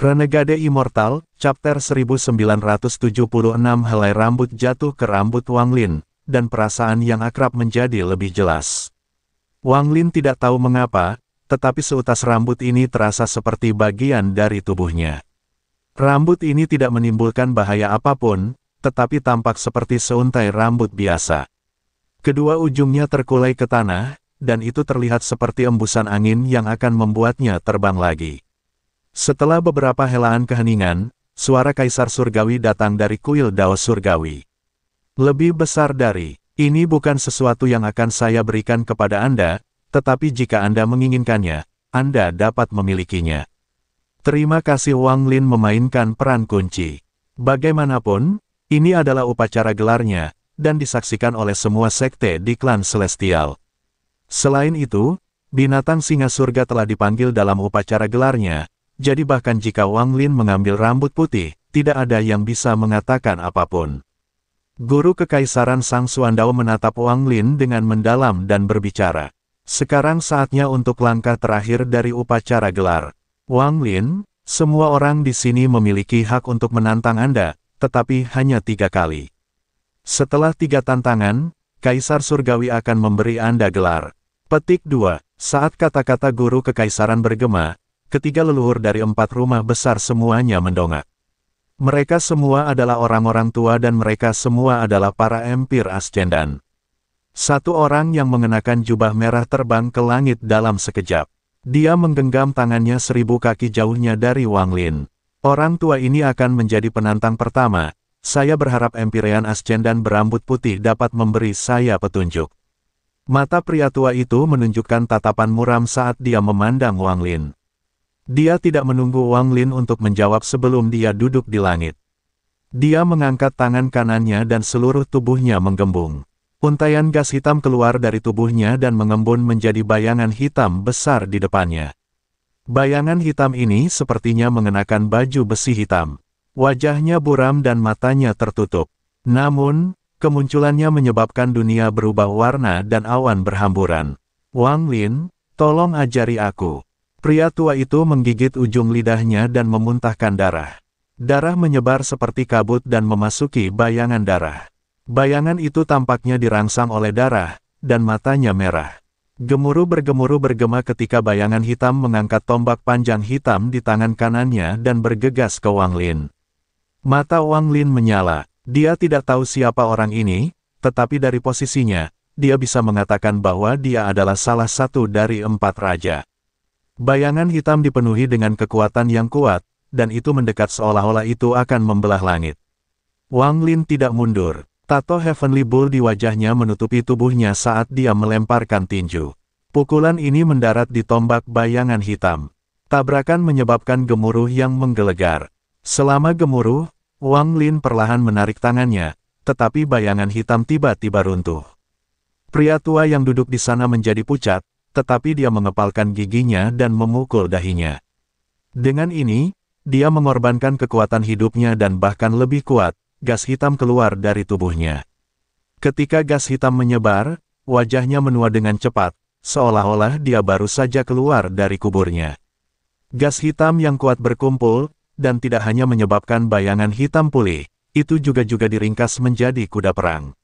Renegade Immortal, Chapter 1976 Helai rambut jatuh ke rambut Wang Lin, dan perasaan yang akrab menjadi lebih jelas. Wang Lin tidak tahu mengapa, tetapi seutas rambut ini terasa seperti bagian dari tubuhnya. Rambut ini tidak menimbulkan bahaya apapun, tetapi tampak seperti seuntai rambut biasa. Kedua ujungnya terkulai ke tanah, dan itu terlihat seperti embusan angin yang akan membuatnya terbang lagi. Setelah beberapa helaan keheningan, suara kaisar surgawi datang dari kuil Dao surgawi. Lebih besar dari, ini bukan sesuatu yang akan saya berikan kepada Anda, tetapi jika Anda menginginkannya, Anda dapat memilikinya. Terima kasih Wang Lin memainkan peran kunci. Bagaimanapun, ini adalah upacara gelarnya, dan disaksikan oleh semua sekte di klan Celestial. Selain itu, binatang singa surga telah dipanggil dalam upacara gelarnya, jadi bahkan jika Wang Lin mengambil rambut putih, tidak ada yang bisa mengatakan apapun. Guru Kekaisaran Sang Suandao menatap Wang Lin dengan mendalam dan berbicara. Sekarang saatnya untuk langkah terakhir dari upacara gelar. Wang Lin, semua orang di sini memiliki hak untuk menantang Anda, tetapi hanya tiga kali. Setelah tiga tantangan, Kaisar Surgawi akan memberi Anda gelar. Petik 2. Saat kata-kata guru kekaisaran bergema, ketiga leluhur dari empat rumah besar semuanya mendongak. Mereka semua adalah orang-orang tua dan mereka semua adalah para empir ascendan. Satu orang yang mengenakan jubah merah terbang ke langit dalam sekejap. Dia menggenggam tangannya seribu kaki jauhnya dari Wang Lin. Orang tua ini akan menjadi penantang pertama. Saya berharap Empyrean Ascendan berambut putih dapat memberi saya petunjuk. Mata pria tua itu menunjukkan tatapan muram saat dia memandang Wang Lin. Dia tidak menunggu Wang Lin untuk menjawab sebelum dia duduk di langit. Dia mengangkat tangan kanannya dan seluruh tubuhnya menggembung. Untaian gas hitam keluar dari tubuhnya dan mengembun menjadi bayangan hitam besar di depannya. Bayangan hitam ini sepertinya mengenakan baju besi hitam. Wajahnya buram dan matanya tertutup. Namun, kemunculannya menyebabkan dunia berubah warna dan awan berhamburan. Wang Lin, tolong ajari aku. Pria tua itu menggigit ujung lidahnya dan memuntahkan darah. Darah menyebar seperti kabut dan memasuki bayangan darah. Bayangan itu tampaknya dirangsang oleh darah, dan matanya merah. Gemuruh bergemuruh bergema ketika bayangan hitam mengangkat tombak panjang hitam di tangan kanannya dan bergegas ke Wang Lin. Mata Wang Lin menyala. Dia tidak tahu siapa orang ini, tetapi dari posisinya, dia bisa mengatakan bahwa dia adalah salah satu dari empat raja. Bayangan hitam dipenuhi dengan kekuatan yang kuat, dan itu mendekat seolah-olah itu akan membelah langit. Wang Lin tidak mundur. Tato Heavenly Bull di wajahnya menutupi tubuhnya saat dia melemparkan tinju. Pukulan ini mendarat di tombak bayangan hitam. Tabrakan menyebabkan gemuruh yang menggelegar. Selama gemuruh, Wang Lin perlahan menarik tangannya, tetapi bayangan hitam tiba-tiba runtuh. Pria tua yang duduk di sana menjadi pucat, tetapi dia mengepalkan giginya dan memukul dahinya. Dengan ini, dia mengorbankan kekuatan hidupnya dan bahkan lebih kuat, gas hitam keluar dari tubuhnya. Ketika gas hitam menyebar, wajahnya menua dengan cepat, seolah-olah dia baru saja keluar dari kuburnya. Gas hitam yang kuat berkumpul, dan tidak hanya menyebabkan bayangan hitam pulih, itu juga juga diringkas menjadi kuda perang.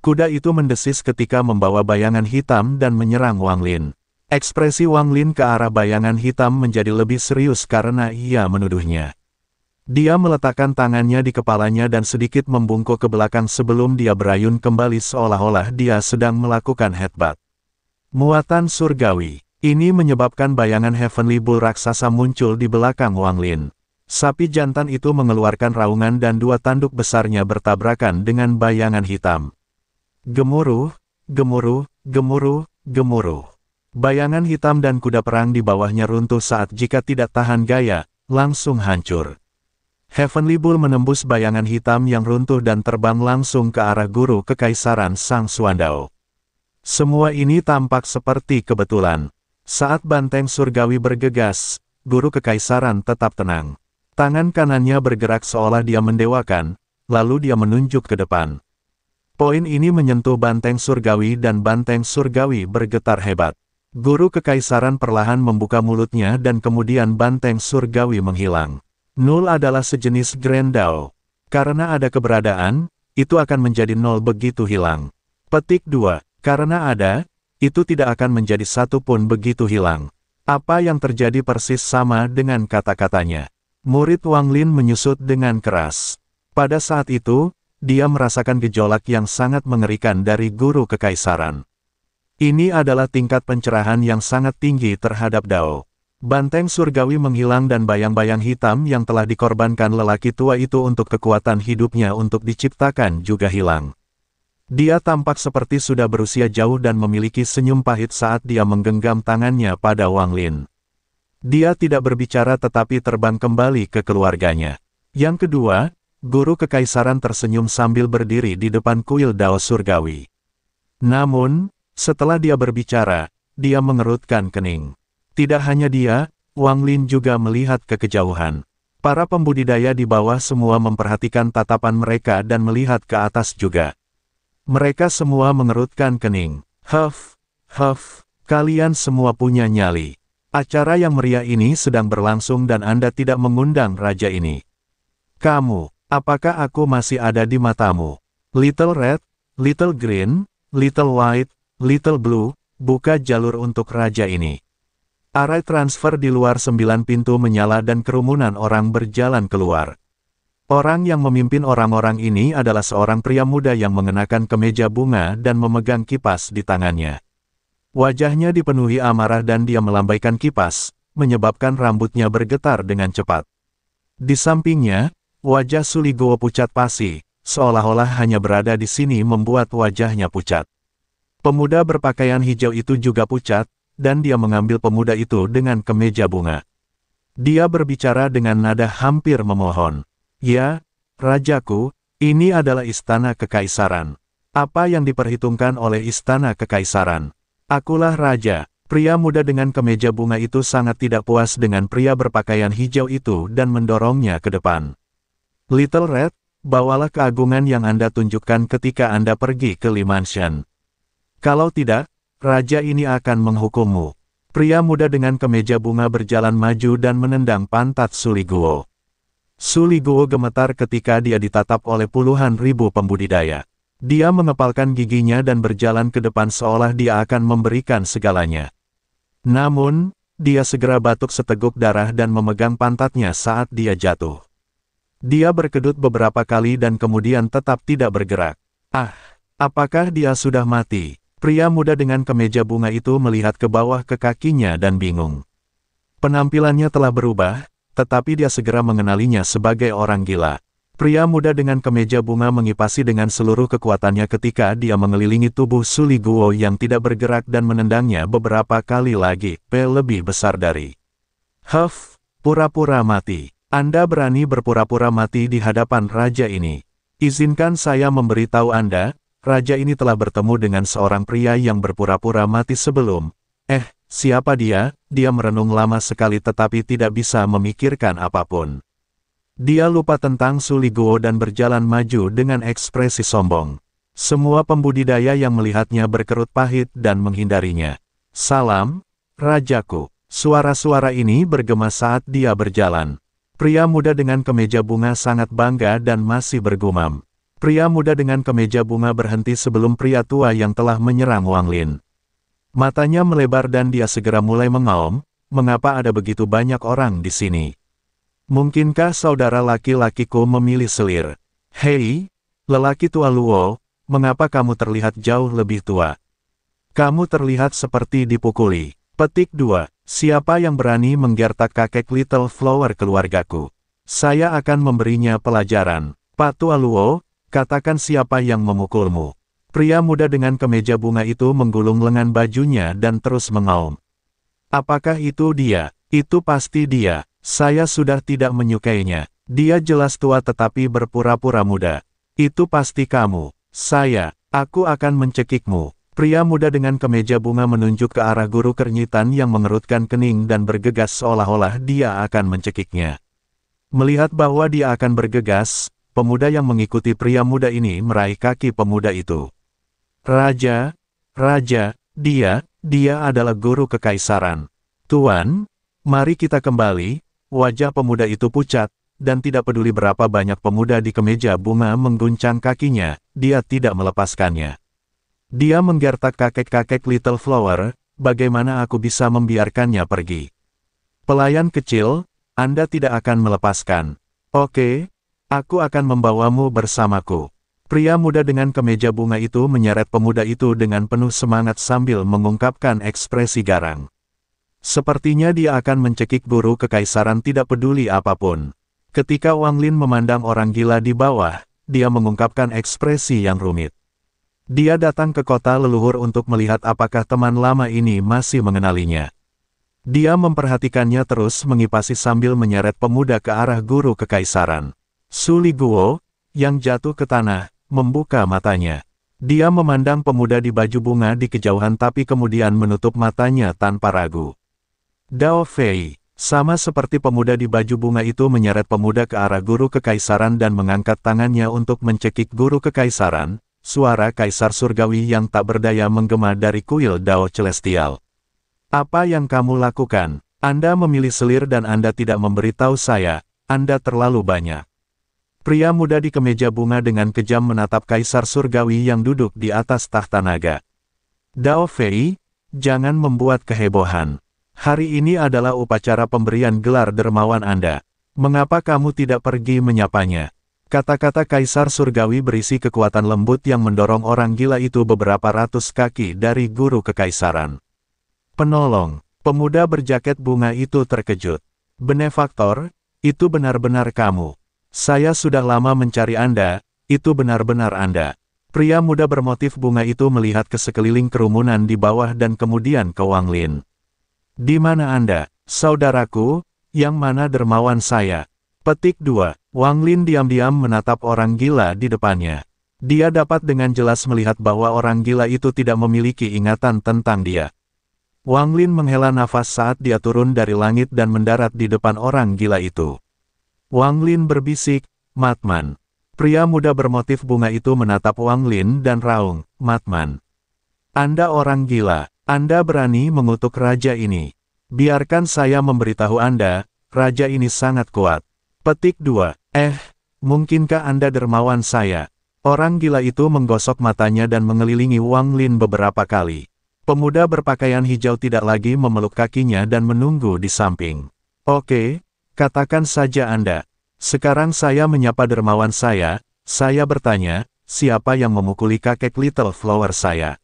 Kuda itu mendesis ketika membawa bayangan hitam dan menyerang Wang Lin. Ekspresi Wang Lin ke arah bayangan hitam menjadi lebih serius karena ia menuduhnya. Dia meletakkan tangannya di kepalanya dan sedikit membungkuk ke belakang sebelum dia berayun kembali seolah-olah dia sedang melakukan headbutt. Muatan surgawi. Ini menyebabkan bayangan Heavenly Bull raksasa muncul di belakang Wang Lin. Sapi jantan itu mengeluarkan raungan dan dua tanduk besarnya bertabrakan dengan bayangan hitam. Gemuruh, gemuruh, gemuruh, gemuruh. Bayangan hitam dan kuda perang di bawahnya runtuh saat jika tidak tahan gaya, langsung hancur. Heavenly Bull menembus bayangan hitam yang runtuh dan terbang langsung ke arah guru kekaisaran Sang Suandao. Semua ini tampak seperti kebetulan. Saat banteng surgawi bergegas, guru kekaisaran tetap tenang. Tangan kanannya bergerak seolah dia mendewakan, lalu dia menunjuk ke depan. Poin ini menyentuh banteng surgawi dan banteng surgawi bergetar hebat. Guru kekaisaran perlahan membuka mulutnya dan kemudian banteng surgawi menghilang. Nol adalah sejenis grendao. Karena ada keberadaan, itu akan menjadi nol begitu hilang. Petik 2. Karena ada, itu tidak akan menjadi satu pun begitu hilang. Apa yang terjadi persis sama dengan kata-katanya. Murid Wang Lin menyusut dengan keras. Pada saat itu, dia merasakan gejolak yang sangat mengerikan dari guru kekaisaran. Ini adalah tingkat pencerahan yang sangat tinggi terhadap Dao. Banteng surgawi menghilang dan bayang-bayang hitam yang telah dikorbankan lelaki tua itu untuk kekuatan hidupnya untuk diciptakan juga hilang. Dia tampak seperti sudah berusia jauh dan memiliki senyum pahit saat dia menggenggam tangannya pada Wang Lin. Dia tidak berbicara tetapi terbang kembali ke keluarganya. Yang kedua, Guru kekaisaran tersenyum sambil berdiri di depan kuil Dao Surgawi. Namun, setelah dia berbicara, dia mengerutkan kening. Tidak hanya dia, Wang Lin juga melihat kekejauhan. Para pembudidaya di bawah semua memperhatikan tatapan mereka dan melihat ke atas juga. Mereka semua mengerutkan kening. Huff, huff, kalian semua punya nyali. Acara yang meriah ini sedang berlangsung dan Anda tidak mengundang raja ini. Kamu, Apakah aku masih ada di matamu? Little Red, Little Green, Little White, Little Blue, buka jalur untuk raja ini. Arai transfer di luar sembilan pintu menyala dan kerumunan orang berjalan keluar. Orang yang memimpin orang-orang ini adalah seorang pria muda yang mengenakan kemeja bunga dan memegang kipas di tangannya. Wajahnya dipenuhi amarah dan dia melambaikan kipas, menyebabkan rambutnya bergetar dengan cepat. Di sampingnya, Wajah Suligowo pucat pasi, seolah-olah hanya berada di sini membuat wajahnya pucat. Pemuda berpakaian hijau itu juga pucat, dan dia mengambil pemuda itu dengan kemeja bunga. Dia berbicara dengan nada hampir memohon. Ya, Rajaku, ini adalah istana kekaisaran. Apa yang diperhitungkan oleh istana kekaisaran? Akulah raja. Pria muda dengan kemeja bunga itu sangat tidak puas dengan pria berpakaian hijau itu dan mendorongnya ke depan. Little Red, bawalah keagungan yang Anda tunjukkan ketika Anda pergi ke Limansion. Kalau tidak, raja ini akan menghukummu. Pria muda dengan kemeja bunga berjalan maju dan menendang pantat Suliguo. Suliguo gemetar ketika dia ditatap oleh puluhan ribu pembudidaya. Dia mengepalkan giginya dan berjalan ke depan seolah dia akan memberikan segalanya. Namun, dia segera batuk seteguk darah dan memegang pantatnya saat dia jatuh. Dia berkedut beberapa kali dan kemudian tetap tidak bergerak. Ah, apakah dia sudah mati? Pria muda dengan kemeja bunga itu melihat ke bawah ke kakinya dan bingung. Penampilannya telah berubah, tetapi dia segera mengenalinya sebagai orang gila. Pria muda dengan kemeja bunga mengipasi dengan seluruh kekuatannya ketika dia mengelilingi tubuh Suli Guo yang tidak bergerak dan menendangnya beberapa kali lagi, P lebih besar dari. Huff, pura-pura mati. Anda berani berpura-pura mati di hadapan raja ini. Izinkan saya memberitahu Anda, raja ini telah bertemu dengan seorang pria yang berpura-pura mati sebelum. Eh, siapa dia? Dia merenung lama sekali tetapi tidak bisa memikirkan apapun. Dia lupa tentang Suliguo dan berjalan maju dengan ekspresi sombong. Semua pembudidaya yang melihatnya berkerut pahit dan menghindarinya. Salam, Rajaku. Suara-suara ini bergema saat dia berjalan. Pria muda dengan kemeja bunga sangat bangga dan masih bergumam. Pria muda dengan kemeja bunga berhenti sebelum pria tua yang telah menyerang Wang Lin. Matanya melebar dan dia segera mulai mengaum, mengapa ada begitu banyak orang di sini? Mungkinkah saudara laki-lakiku memilih selir? Hei, lelaki tua Luo, mengapa kamu terlihat jauh lebih tua? Kamu terlihat seperti dipukuli. Petik 2. Siapa yang berani menggertak kakek Little Flower keluargaku? Saya akan memberinya pelajaran. Pak Tua Luo, katakan siapa yang memukulmu. Pria muda dengan kemeja bunga itu menggulung lengan bajunya dan terus mengaum. Apakah itu dia? Itu pasti dia. Saya sudah tidak menyukainya. Dia jelas tua tetapi berpura-pura muda. Itu pasti kamu. Saya, aku akan mencekikmu. Pria muda dengan kemeja bunga menunjuk ke arah guru kernyitan yang mengerutkan kening dan bergegas seolah-olah dia akan mencekiknya. Melihat bahwa dia akan bergegas, pemuda yang mengikuti pria muda ini meraih kaki pemuda itu. Raja, Raja, dia, dia adalah guru kekaisaran. Tuan, mari kita kembali, wajah pemuda itu pucat, dan tidak peduli berapa banyak pemuda di kemeja bunga mengguncang kakinya, dia tidak melepaskannya. Dia menggertak kakek-kakek Little Flower, bagaimana aku bisa membiarkannya pergi? Pelayan kecil, Anda tidak akan melepaskan. Oke, aku akan membawamu bersamaku. Pria muda dengan kemeja bunga itu menyeret pemuda itu dengan penuh semangat sambil mengungkapkan ekspresi garang. Sepertinya dia akan mencekik guru kekaisaran tidak peduli apapun. Ketika Wang Lin memandang orang gila di bawah, dia mengungkapkan ekspresi yang rumit. Dia datang ke kota leluhur untuk melihat apakah teman lama ini masih mengenalinya. Dia memperhatikannya terus mengipasi sambil menyeret pemuda ke arah guru kekaisaran. Suli Guo, yang jatuh ke tanah, membuka matanya. Dia memandang pemuda di baju bunga di kejauhan tapi kemudian menutup matanya tanpa ragu. Dao Fei, sama seperti pemuda di baju bunga itu menyeret pemuda ke arah guru kekaisaran dan mengangkat tangannya untuk mencekik guru kekaisaran, Suara Kaisar Surgawi yang tak berdaya menggema dari kuil Dao Celestial. Apa yang kamu lakukan? Anda memilih selir dan Anda tidak memberitahu saya, Anda terlalu banyak. Pria muda di kemeja bunga dengan kejam menatap Kaisar Surgawi yang duduk di atas tahta naga. Dao Fei, jangan membuat kehebohan. Hari ini adalah upacara pemberian gelar dermawan Anda. Mengapa kamu tidak pergi menyapanya? Kata-kata Kaisar Surgawi berisi kekuatan lembut yang mendorong orang gila itu beberapa ratus kaki dari guru kekaisaran. Penolong, pemuda berjaket bunga itu terkejut. Benefaktor, itu benar-benar kamu. Saya sudah lama mencari Anda, itu benar-benar Anda. Pria muda bermotif bunga itu melihat ke sekeliling kerumunan di bawah dan kemudian ke Wang Lin. Di mana Anda, saudaraku, yang mana dermawan saya? Petik 2. Wang Lin diam-diam menatap orang gila di depannya. Dia dapat dengan jelas melihat bahwa orang gila itu tidak memiliki ingatan tentang dia. Wang Lin menghela nafas saat dia turun dari langit dan mendarat di depan orang gila itu. Wang Lin berbisik, Matman. Pria muda bermotif bunga itu menatap Wang Lin dan raung, Matman. Anda orang gila, Anda berani mengutuk raja ini. Biarkan saya memberitahu Anda, raja ini sangat kuat. Petik 2. Eh, mungkinkah Anda dermawan saya? Orang gila itu menggosok matanya dan mengelilingi Wang Lin beberapa kali. Pemuda berpakaian hijau tidak lagi memeluk kakinya dan menunggu di samping. Oke, katakan saja Anda. Sekarang saya menyapa dermawan saya, saya bertanya, siapa yang memukuli kakek Little Flower saya?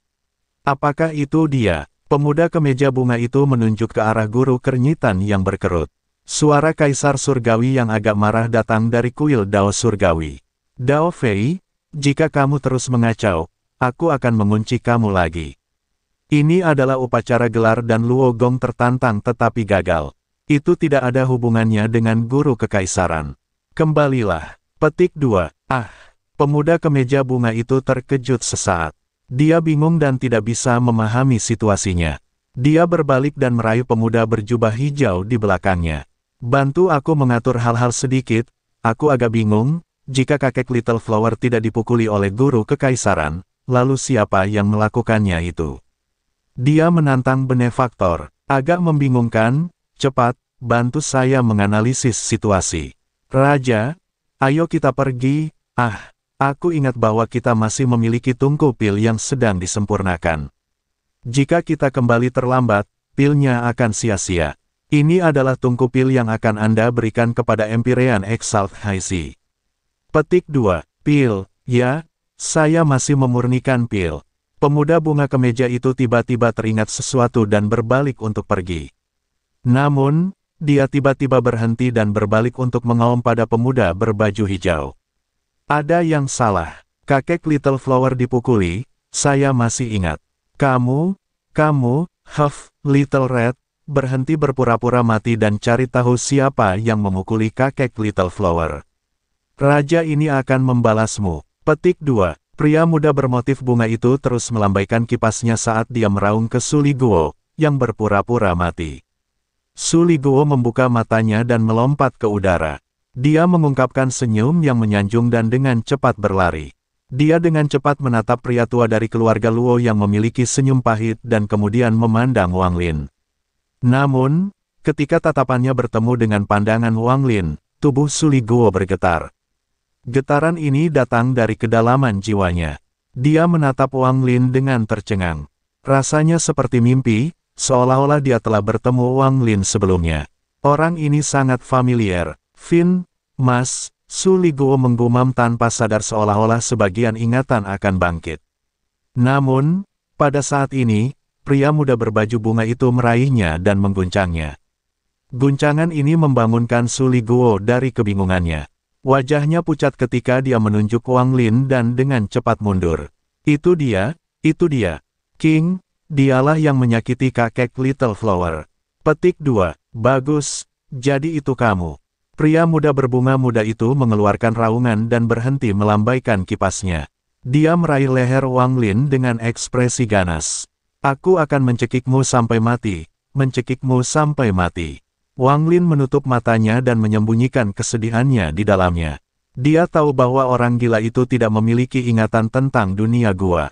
Apakah itu dia? Pemuda kemeja bunga itu menunjuk ke arah guru kernyitan yang berkerut. Suara Kaisar Surgawi yang agak marah datang dari kuil Dao Surgawi. Dao Fei, jika kamu terus mengacau, aku akan mengunci kamu lagi. Ini adalah upacara gelar dan Luo Gong tertantang tetapi gagal. Itu tidak ada hubungannya dengan guru kekaisaran. Kembalilah. Petik dua. Ah, pemuda kemeja bunga itu terkejut sesaat. Dia bingung dan tidak bisa memahami situasinya. Dia berbalik dan merayu pemuda berjubah hijau di belakangnya. Bantu aku mengatur hal-hal sedikit, aku agak bingung, jika kakek Little Flower tidak dipukuli oleh guru kekaisaran, lalu siapa yang melakukannya itu? Dia menantang benefaktor, agak membingungkan, cepat, bantu saya menganalisis situasi. Raja, ayo kita pergi, ah, aku ingat bahwa kita masih memiliki tungku pil yang sedang disempurnakan. Jika kita kembali terlambat, pilnya akan sia-sia. Ini adalah tungku pil yang akan Anda berikan kepada Empyrean Exalt Haisi. Petik 2. Pil, ya, saya masih memurnikan pil. Pemuda bunga kemeja itu tiba-tiba teringat sesuatu dan berbalik untuk pergi. Namun, dia tiba-tiba berhenti dan berbalik untuk mengaum pada pemuda berbaju hijau. Ada yang salah. Kakek Little Flower dipukuli, saya masih ingat. Kamu, kamu, Huff, Little Red, berhenti berpura-pura mati dan cari tahu siapa yang memukuli kakek Little Flower. Raja ini akan membalasmu. Petik 2. Pria muda bermotif bunga itu terus melambaikan kipasnya saat dia meraung ke Suli Guo, yang berpura-pura mati. Suli Guo membuka matanya dan melompat ke udara. Dia mengungkapkan senyum yang menyanjung dan dengan cepat berlari. Dia dengan cepat menatap pria tua dari keluarga Luo yang memiliki senyum pahit dan kemudian memandang Wang Lin. Namun, ketika tatapannya bertemu dengan pandangan Wang Lin, tubuh Suli Guo bergetar. Getaran ini datang dari kedalaman jiwanya. Dia menatap Wang Lin dengan tercengang. Rasanya seperti mimpi, seolah-olah dia telah bertemu Wang Lin sebelumnya. Orang ini sangat familiar. Fin, Mas, Suli Guo menggumam tanpa sadar seolah-olah sebagian ingatan akan bangkit. Namun, pada saat ini, pria muda berbaju bunga itu meraihnya dan mengguncangnya. Guncangan ini membangunkan Suli Guo dari kebingungannya. Wajahnya pucat ketika dia menunjuk Wang Lin dan dengan cepat mundur. Itu dia, itu dia. King, dialah yang menyakiti kakek Little Flower. Petik 2. Bagus, jadi itu kamu. Pria muda berbunga muda itu mengeluarkan raungan dan berhenti melambaikan kipasnya. Dia meraih leher Wang Lin dengan ekspresi ganas. Aku akan mencekikmu sampai mati, mencekikmu sampai mati. Wang Lin menutup matanya dan menyembunyikan kesedihannya di dalamnya. Dia tahu bahwa orang gila itu tidak memiliki ingatan tentang dunia gua.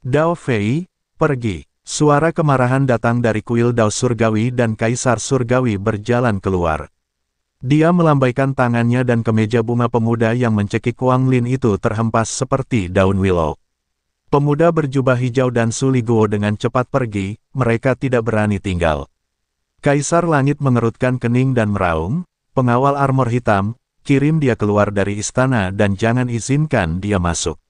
Dao Fei, pergi. Suara kemarahan datang dari kuil Dao Surgawi dan Kaisar Surgawi berjalan keluar. Dia melambaikan tangannya dan kemeja bunga pemuda yang mencekik Wang Lin itu terhempas seperti daun willow. Pemuda berjubah hijau dan Suligo dengan cepat pergi, mereka tidak berani tinggal. Kaisar Langit mengerutkan kening dan meraung, pengawal armor hitam, kirim dia keluar dari istana dan jangan izinkan dia masuk.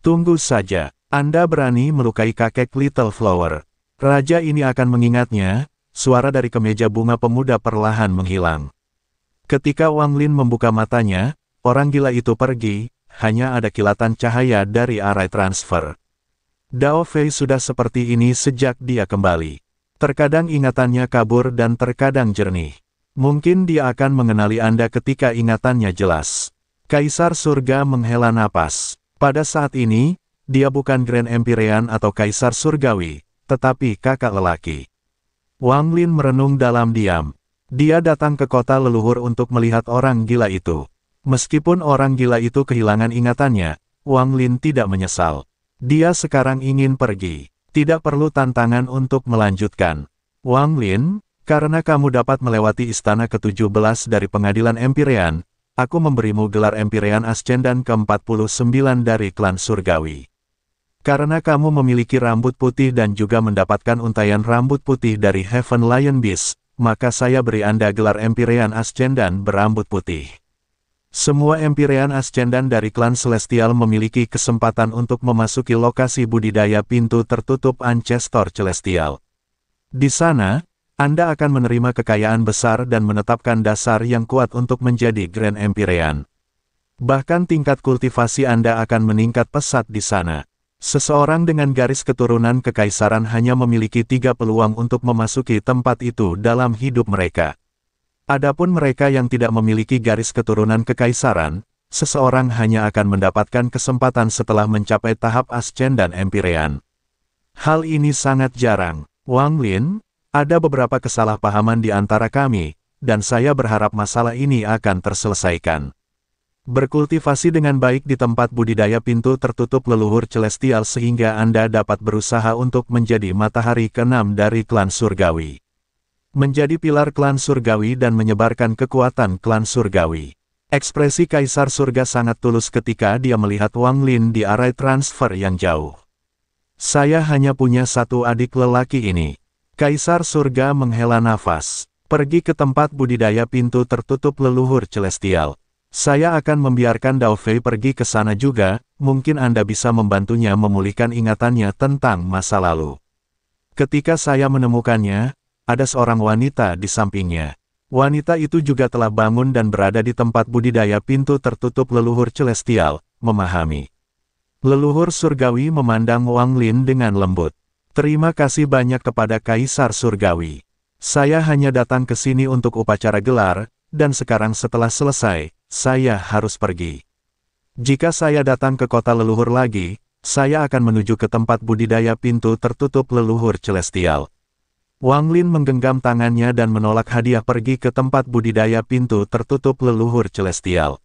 Tunggu saja, Anda berani melukai kakek Little Flower. Raja ini akan mengingatnya, suara dari kemeja bunga pemuda perlahan menghilang. Ketika Wang Lin membuka matanya, orang gila itu pergi, hanya ada kilatan cahaya dari array transfer. Dao Fei sudah seperti ini sejak dia kembali. Terkadang ingatannya kabur dan terkadang jernih. Mungkin dia akan mengenali Anda ketika ingatannya jelas. Kaisar Surga menghela napas. Pada saat ini, dia bukan Grand Empyrean atau Kaisar Surgawi, tetapi kakak lelaki. Wang Lin merenung dalam diam. Dia datang ke kota leluhur untuk melihat orang gila itu. Meskipun orang gila itu kehilangan ingatannya, Wang Lin tidak menyesal. Dia sekarang ingin pergi. Tidak perlu tantangan untuk melanjutkan. Wang Lin, karena kamu dapat melewati istana ke-17 dari pengadilan Empirean, aku memberimu gelar Empirean Ascendan ke-49 dari klan Surgawi. Karena kamu memiliki rambut putih dan juga mendapatkan untayan rambut putih dari Heaven Lion Beast, maka saya beri Anda gelar Empirean Ascendan berambut putih. Semua Empyrean Ascendan dari klan Celestial memiliki kesempatan untuk memasuki lokasi budidaya pintu tertutup Ancestor Celestial. Di sana, Anda akan menerima kekayaan besar dan menetapkan dasar yang kuat untuk menjadi Grand Empyrean. Bahkan tingkat kultivasi Anda akan meningkat pesat di sana. Seseorang dengan garis keturunan kekaisaran hanya memiliki tiga peluang untuk memasuki tempat itu dalam hidup mereka. Adapun mereka yang tidak memiliki garis keturunan kekaisaran, seseorang hanya akan mendapatkan kesempatan setelah mencapai tahap Ascen dan Empyrean. Hal ini sangat jarang. Wang Lin, ada beberapa kesalahpahaman di antara kami, dan saya berharap masalah ini akan terselesaikan. Berkultivasi dengan baik di tempat budidaya pintu tertutup leluhur celestial sehingga Anda dapat berusaha untuk menjadi matahari keenam dari klan surgawi menjadi pilar klan surgawi dan menyebarkan kekuatan klan surgawi. Ekspresi Kaisar Surga sangat tulus ketika dia melihat Wang Lin di arai transfer yang jauh. Saya hanya punya satu adik lelaki ini. Kaisar Surga menghela nafas, pergi ke tempat budidaya pintu tertutup leluhur celestial. Saya akan membiarkan Dao Fei pergi ke sana juga, mungkin Anda bisa membantunya memulihkan ingatannya tentang masa lalu. Ketika saya menemukannya, ada seorang wanita di sampingnya. Wanita itu juga telah bangun dan berada di tempat budidaya pintu tertutup leluhur celestial, memahami. Leluhur surgawi memandang Wang Lin dengan lembut. Terima kasih banyak kepada Kaisar Surgawi. Saya hanya datang ke sini untuk upacara gelar, dan sekarang setelah selesai, saya harus pergi. Jika saya datang ke kota leluhur lagi, saya akan menuju ke tempat budidaya pintu tertutup leluhur celestial, Wang Lin menggenggam tangannya dan menolak hadiah pergi ke tempat budidaya pintu tertutup leluhur celestial.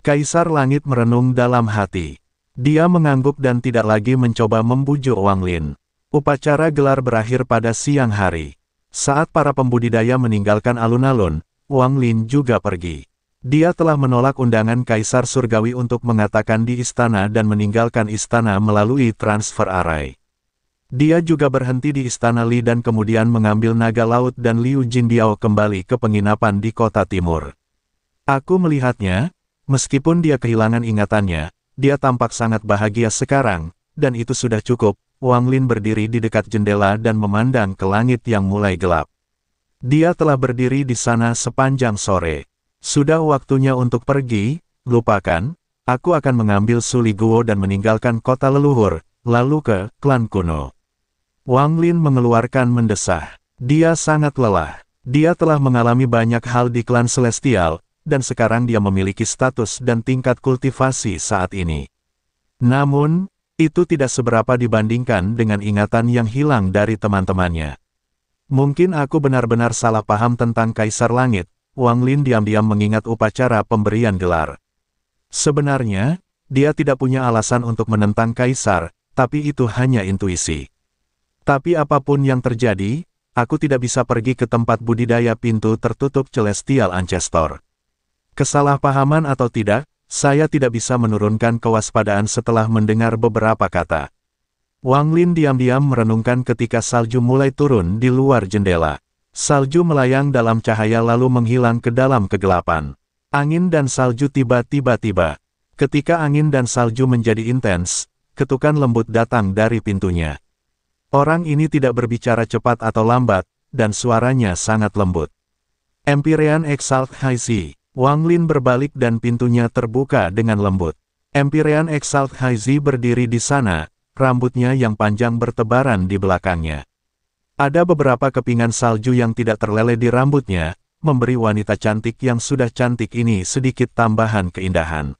Kaisar Langit merenung dalam hati. Dia mengangguk dan tidak lagi mencoba membujuk Wang Lin. Upacara gelar berakhir pada siang hari. Saat para pembudidaya meninggalkan alun-alun, Wang Lin juga pergi. Dia telah menolak undangan Kaisar Surgawi untuk mengatakan di istana dan meninggalkan istana melalui transfer arai. Dia juga berhenti di Istana Li dan kemudian mengambil naga laut dan Liu Jinbiao kembali ke penginapan di kota timur. Aku melihatnya, meskipun dia kehilangan ingatannya, dia tampak sangat bahagia sekarang, dan itu sudah cukup, Wang Lin berdiri di dekat jendela dan memandang ke langit yang mulai gelap. Dia telah berdiri di sana sepanjang sore. Sudah waktunya untuk pergi, lupakan, aku akan mengambil Suli Guo dan meninggalkan kota leluhur, lalu ke klan kuno. Wang Lin mengeluarkan mendesah. Dia sangat lelah. Dia telah mengalami banyak hal di klan Celestial, dan sekarang dia memiliki status dan tingkat kultivasi saat ini. Namun, itu tidak seberapa dibandingkan dengan ingatan yang hilang dari teman-temannya. Mungkin aku benar-benar salah paham tentang Kaisar Langit, Wang Lin diam-diam mengingat upacara pemberian gelar. Sebenarnya, dia tidak punya alasan untuk menentang Kaisar, tapi itu hanya intuisi. Tapi apapun yang terjadi, aku tidak bisa pergi ke tempat budidaya pintu tertutup Celestial Ancestor. Kesalahpahaman atau tidak, saya tidak bisa menurunkan kewaspadaan setelah mendengar beberapa kata. Wang Lin diam-diam merenungkan ketika salju mulai turun di luar jendela. Salju melayang dalam cahaya lalu menghilang ke dalam kegelapan. Angin dan salju tiba-tiba tiba. Ketika angin dan salju menjadi intens, ketukan lembut datang dari pintunya. Orang ini tidak berbicara cepat atau lambat, dan suaranya sangat lembut. Empyrean Exalt Haizi, Wang Lin berbalik dan pintunya terbuka dengan lembut. Empyrean Exalt Haizi berdiri di sana, rambutnya yang panjang bertebaran di belakangnya. Ada beberapa kepingan salju yang tidak terlele di rambutnya, memberi wanita cantik yang sudah cantik ini sedikit tambahan keindahan.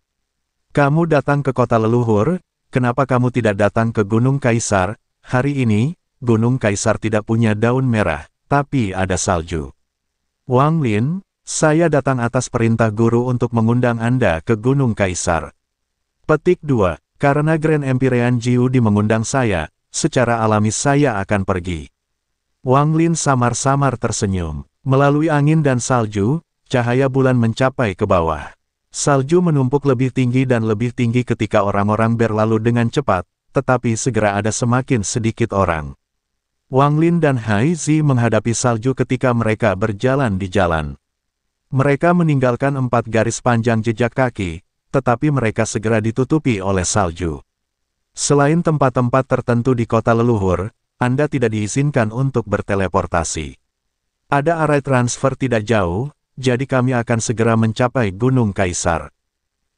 Kamu datang ke kota leluhur, kenapa kamu tidak datang ke Gunung Kaisar, Hari ini, Gunung Kaisar tidak punya daun merah, tapi ada salju. Wang Lin, saya datang atas perintah guru untuk mengundang Anda ke Gunung Kaisar. Petik 2, karena Grand Empyrean di mengundang saya, secara alami saya akan pergi. Wang Lin samar-samar tersenyum. Melalui angin dan salju, cahaya bulan mencapai ke bawah. Salju menumpuk lebih tinggi dan lebih tinggi ketika orang-orang berlalu dengan cepat, tetapi segera ada semakin sedikit orang. Wang Lin dan Hai Zi menghadapi salju ketika mereka berjalan di jalan. Mereka meninggalkan empat garis panjang jejak kaki, tetapi mereka segera ditutupi oleh salju. Selain tempat-tempat tertentu di kota leluhur, Anda tidak diizinkan untuk berteleportasi. Ada arai transfer tidak jauh, jadi kami akan segera mencapai Gunung Kaisar.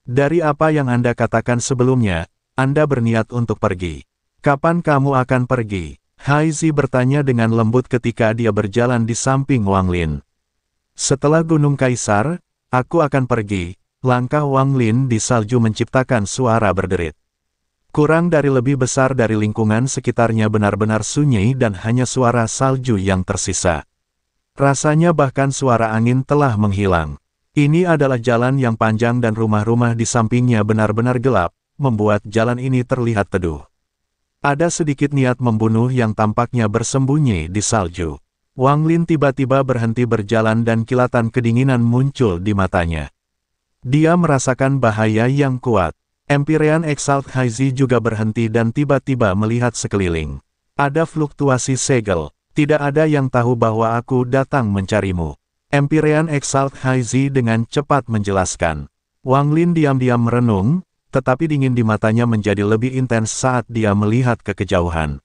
Dari apa yang Anda katakan sebelumnya, anda berniat untuk pergi. Kapan kamu akan pergi? Hai Haizi bertanya dengan lembut ketika dia berjalan di samping Wang Lin. Setelah Gunung Kaisar, aku akan pergi. Langkah Wang Lin di salju menciptakan suara berderit. Kurang dari lebih besar dari lingkungan sekitarnya benar-benar sunyi dan hanya suara salju yang tersisa. Rasanya bahkan suara angin telah menghilang. Ini adalah jalan yang panjang dan rumah-rumah di sampingnya benar-benar gelap, membuat jalan ini terlihat teduh. Ada sedikit niat membunuh yang tampaknya bersembunyi di salju. Wang Lin tiba-tiba berhenti berjalan dan kilatan kedinginan muncul di matanya. Dia merasakan bahaya yang kuat. Empyrean Exalt Haizi juga berhenti dan tiba-tiba melihat sekeliling. Ada fluktuasi segel. Tidak ada yang tahu bahwa aku datang mencarimu. Empyrean Exalt Haizi dengan cepat menjelaskan. Wang Lin diam-diam merenung, tetapi dingin di matanya menjadi lebih intens saat dia melihat ke kejauhan.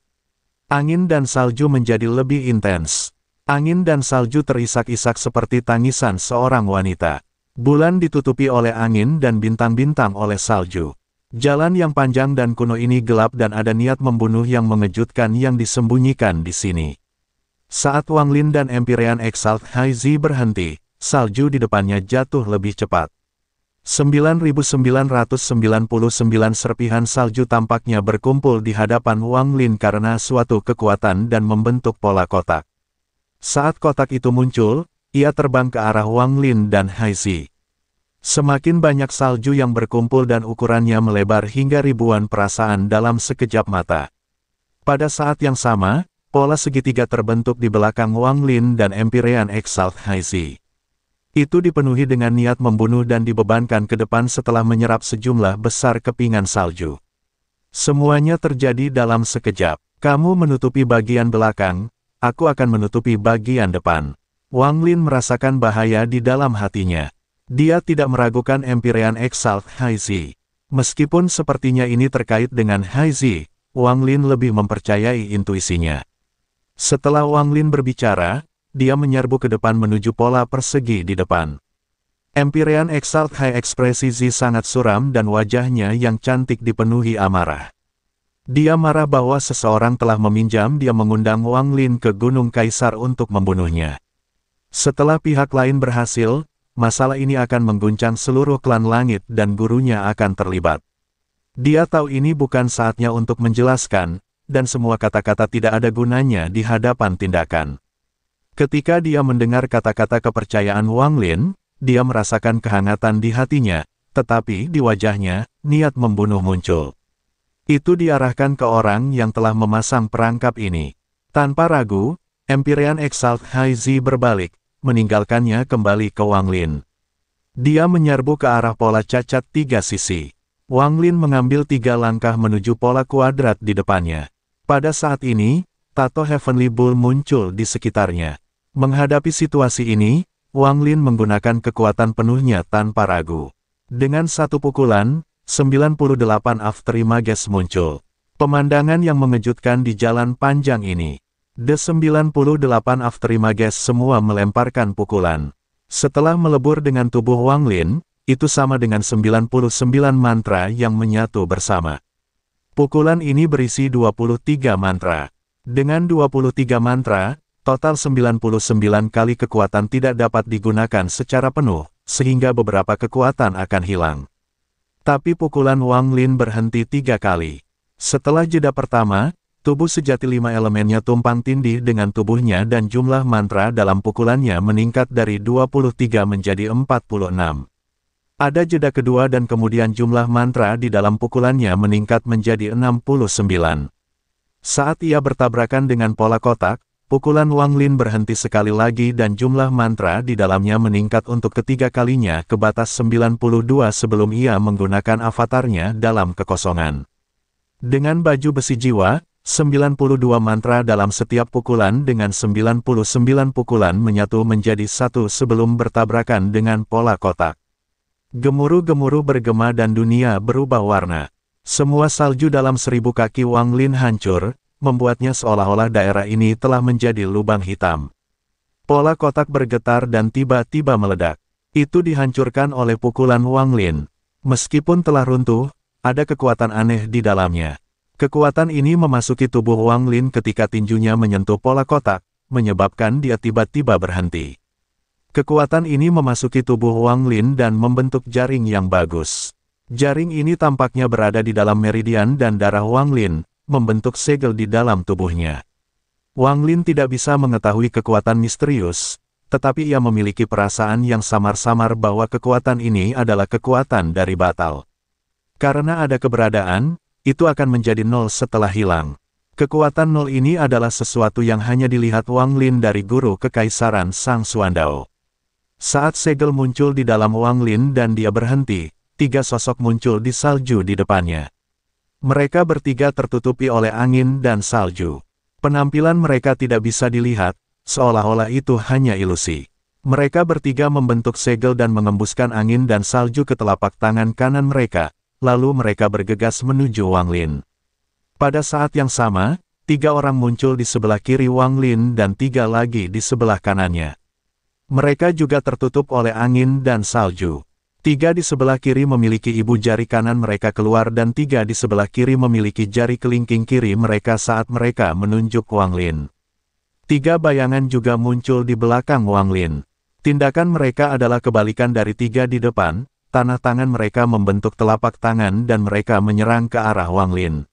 Angin dan salju menjadi lebih intens. Angin dan salju terisak-isak seperti tangisan seorang wanita. Bulan ditutupi oleh angin dan bintang-bintang oleh salju. Jalan yang panjang dan kuno ini gelap dan ada niat membunuh yang mengejutkan yang disembunyikan di sini. Saat Wang Lin dan Empyrean Exalt Haizi berhenti, salju di depannya jatuh lebih cepat. 9.999 serpihan salju tampaknya berkumpul di hadapan Wang Lin karena suatu kekuatan dan membentuk pola kotak. Saat kotak itu muncul, ia terbang ke arah Wang Lin dan Zi. Semakin banyak salju yang berkumpul dan ukurannya melebar hingga ribuan perasaan dalam sekejap mata. Pada saat yang sama, pola segitiga terbentuk di belakang Wang Lin dan Empyrean Exalt Zi. Itu dipenuhi dengan niat membunuh dan dibebankan ke depan setelah menyerap sejumlah besar kepingan salju. Semuanya terjadi dalam sekejap. Kamu menutupi bagian belakang, aku akan menutupi bagian depan. Wang Lin merasakan bahaya di dalam hatinya. Dia tidak meragukan empirean Exalt Haizi. Meskipun sepertinya ini terkait dengan Haizi, Wang Lin lebih mempercayai intuisinya. Setelah Wang Lin berbicara, dia menyerbu ke depan menuju pola persegi di depan. Empyrean Exalt High ekspresi Z sangat suram dan wajahnya yang cantik dipenuhi amarah. Dia marah bahwa seseorang telah meminjam dia mengundang Wang Lin ke Gunung Kaisar untuk membunuhnya. Setelah pihak lain berhasil, masalah ini akan mengguncang seluruh klan langit dan gurunya akan terlibat. Dia tahu ini bukan saatnya untuk menjelaskan, dan semua kata-kata tidak ada gunanya di hadapan tindakan. Ketika dia mendengar kata-kata kepercayaan Wang Lin, dia merasakan kehangatan di hatinya, tetapi di wajahnya, niat membunuh muncul. Itu diarahkan ke orang yang telah memasang perangkap ini. Tanpa ragu, Empyrean Exalt Zi berbalik, meninggalkannya kembali ke Wang Lin. Dia menyerbu ke arah pola cacat tiga sisi. Wang Lin mengambil tiga langkah menuju pola kuadrat di depannya. Pada saat ini, tato Heavenly Bull muncul di sekitarnya. Menghadapi situasi ini, Wang Lin menggunakan kekuatan penuhnya tanpa ragu. Dengan satu pukulan, 98 after gas muncul. Pemandangan yang mengejutkan di jalan panjang ini. The 98 after gas semua melemparkan pukulan. Setelah melebur dengan tubuh Wang Lin, itu sama dengan 99 mantra yang menyatu bersama. Pukulan ini berisi 23 mantra. Dengan 23 mantra, Total 99 kali kekuatan tidak dapat digunakan secara penuh, sehingga beberapa kekuatan akan hilang. Tapi pukulan Wang Lin berhenti tiga kali. Setelah jeda pertama, tubuh sejati lima elemennya tumpang tindih dengan tubuhnya dan jumlah mantra dalam pukulannya meningkat dari 23 menjadi 46. Ada jeda kedua dan kemudian jumlah mantra di dalam pukulannya meningkat menjadi 69. Saat ia bertabrakan dengan pola kotak, Pukulan Wang Lin berhenti sekali lagi dan jumlah mantra di dalamnya meningkat untuk ketiga kalinya ke batas 92 sebelum ia menggunakan avatarnya dalam kekosongan. Dengan baju besi jiwa, 92 mantra dalam setiap pukulan dengan 99 pukulan menyatu menjadi satu sebelum bertabrakan dengan pola kotak. Gemuruh-gemuruh bergema dan dunia berubah warna. Semua salju dalam seribu kaki Wang Lin hancur, membuatnya seolah-olah daerah ini telah menjadi lubang hitam. Pola kotak bergetar dan tiba-tiba meledak. Itu dihancurkan oleh pukulan Wang Lin. Meskipun telah runtuh, ada kekuatan aneh di dalamnya. Kekuatan ini memasuki tubuh Wang Lin ketika tinjunya menyentuh pola kotak, menyebabkan dia tiba-tiba berhenti. Kekuatan ini memasuki tubuh Wang Lin dan membentuk jaring yang bagus. Jaring ini tampaknya berada di dalam meridian dan darah Wang Lin, membentuk segel di dalam tubuhnya. Wang Lin tidak bisa mengetahui kekuatan misterius, tetapi ia memiliki perasaan yang samar-samar bahwa kekuatan ini adalah kekuatan dari batal. Karena ada keberadaan, itu akan menjadi nol setelah hilang. Kekuatan nol ini adalah sesuatu yang hanya dilihat Wang Lin dari guru kekaisaran Sang Suandao. Saat segel muncul di dalam Wang Lin dan dia berhenti, tiga sosok muncul di salju di depannya. Mereka bertiga tertutupi oleh angin dan salju. Penampilan mereka tidak bisa dilihat, seolah-olah itu hanya ilusi. Mereka bertiga membentuk segel dan mengembuskan angin dan salju ke telapak tangan kanan mereka, lalu mereka bergegas menuju Wang Lin. Pada saat yang sama, tiga orang muncul di sebelah kiri Wang Lin dan tiga lagi di sebelah kanannya. Mereka juga tertutup oleh angin dan salju. Tiga di sebelah kiri memiliki ibu jari kanan mereka keluar dan tiga di sebelah kiri memiliki jari kelingking kiri mereka saat mereka menunjuk Wang Lin. Tiga bayangan juga muncul di belakang Wang Lin. Tindakan mereka adalah kebalikan dari tiga di depan, tanah tangan mereka membentuk telapak tangan dan mereka menyerang ke arah Wang Lin.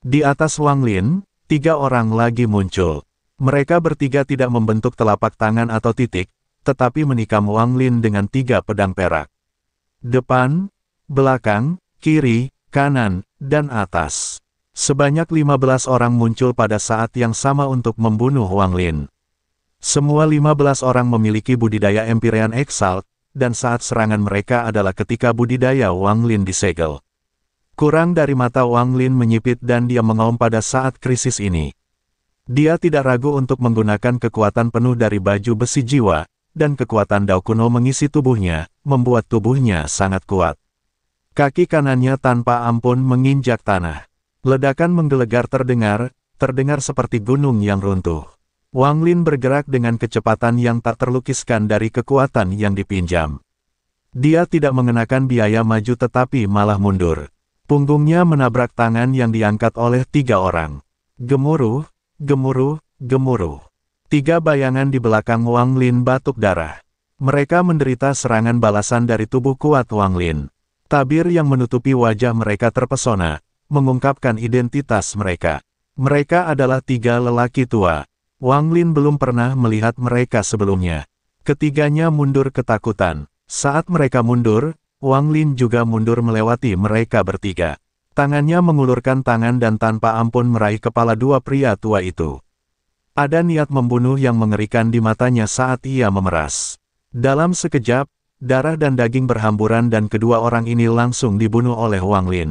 Di atas Wang Lin, tiga orang lagi muncul. Mereka bertiga tidak membentuk telapak tangan atau titik, tetapi menikam Wang Lin dengan tiga pedang perak depan, belakang, kiri, kanan, dan atas. Sebanyak 15 orang muncul pada saat yang sama untuk membunuh Wang Lin. Semua 15 orang memiliki budidaya Empyrean Exalt, dan saat serangan mereka adalah ketika budidaya Wang Lin disegel. Kurang dari mata Wang Lin menyipit dan dia mengaum pada saat krisis ini. Dia tidak ragu untuk menggunakan kekuatan penuh dari baju besi jiwa, dan kekuatan Dao Kuno mengisi tubuhnya, membuat tubuhnya sangat kuat. Kaki kanannya tanpa ampun menginjak tanah. Ledakan menggelegar terdengar, terdengar seperti gunung yang runtuh. Wang Lin bergerak dengan kecepatan yang tak terlukiskan dari kekuatan yang dipinjam. Dia tidak mengenakan biaya maju tetapi malah mundur. Punggungnya menabrak tangan yang diangkat oleh tiga orang. Gemuruh, gemuruh, gemuruh. Tiga bayangan di belakang Wang Lin batuk darah. Mereka menderita serangan balasan dari tubuh kuat Wang Lin. Tabir yang menutupi wajah mereka terpesona, mengungkapkan identitas mereka. Mereka adalah tiga lelaki tua. Wang Lin belum pernah melihat mereka sebelumnya. Ketiganya mundur ketakutan. Saat mereka mundur, Wang Lin juga mundur melewati mereka bertiga. Tangannya mengulurkan tangan dan tanpa ampun meraih kepala dua pria tua itu. Ada niat membunuh yang mengerikan di matanya saat ia memeras. Dalam sekejap, darah dan daging berhamburan dan kedua orang ini langsung dibunuh oleh Wang Lin.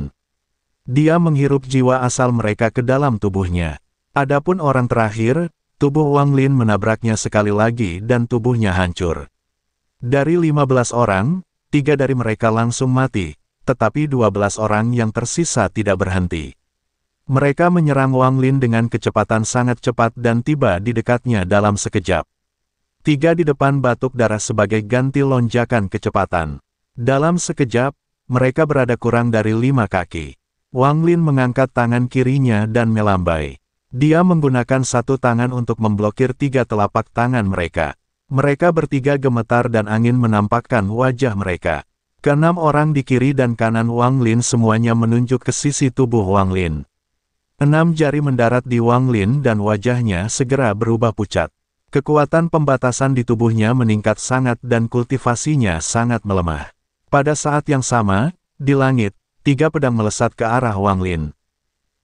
Dia menghirup jiwa asal mereka ke dalam tubuhnya. Adapun orang terakhir, tubuh Wang Lin menabraknya sekali lagi dan tubuhnya hancur. Dari 15 orang, tiga dari mereka langsung mati, tetapi 12 orang yang tersisa tidak berhenti. Mereka menyerang Wang Lin dengan kecepatan sangat cepat dan tiba di dekatnya dalam sekejap. Tiga di depan batuk darah sebagai ganti lonjakan kecepatan. Dalam sekejap, mereka berada kurang dari lima kaki. Wang Lin mengangkat tangan kirinya dan melambai. Dia menggunakan satu tangan untuk memblokir tiga telapak tangan mereka. Mereka bertiga gemetar dan angin menampakkan wajah mereka. Keenam orang di kiri dan kanan Wang Lin semuanya menunjuk ke sisi tubuh Wang Lin. Enam jari mendarat di Wang Lin dan wajahnya segera berubah pucat. Kekuatan pembatasan di tubuhnya meningkat sangat dan kultivasinya sangat melemah. Pada saat yang sama, di langit, tiga pedang melesat ke arah Wang Lin.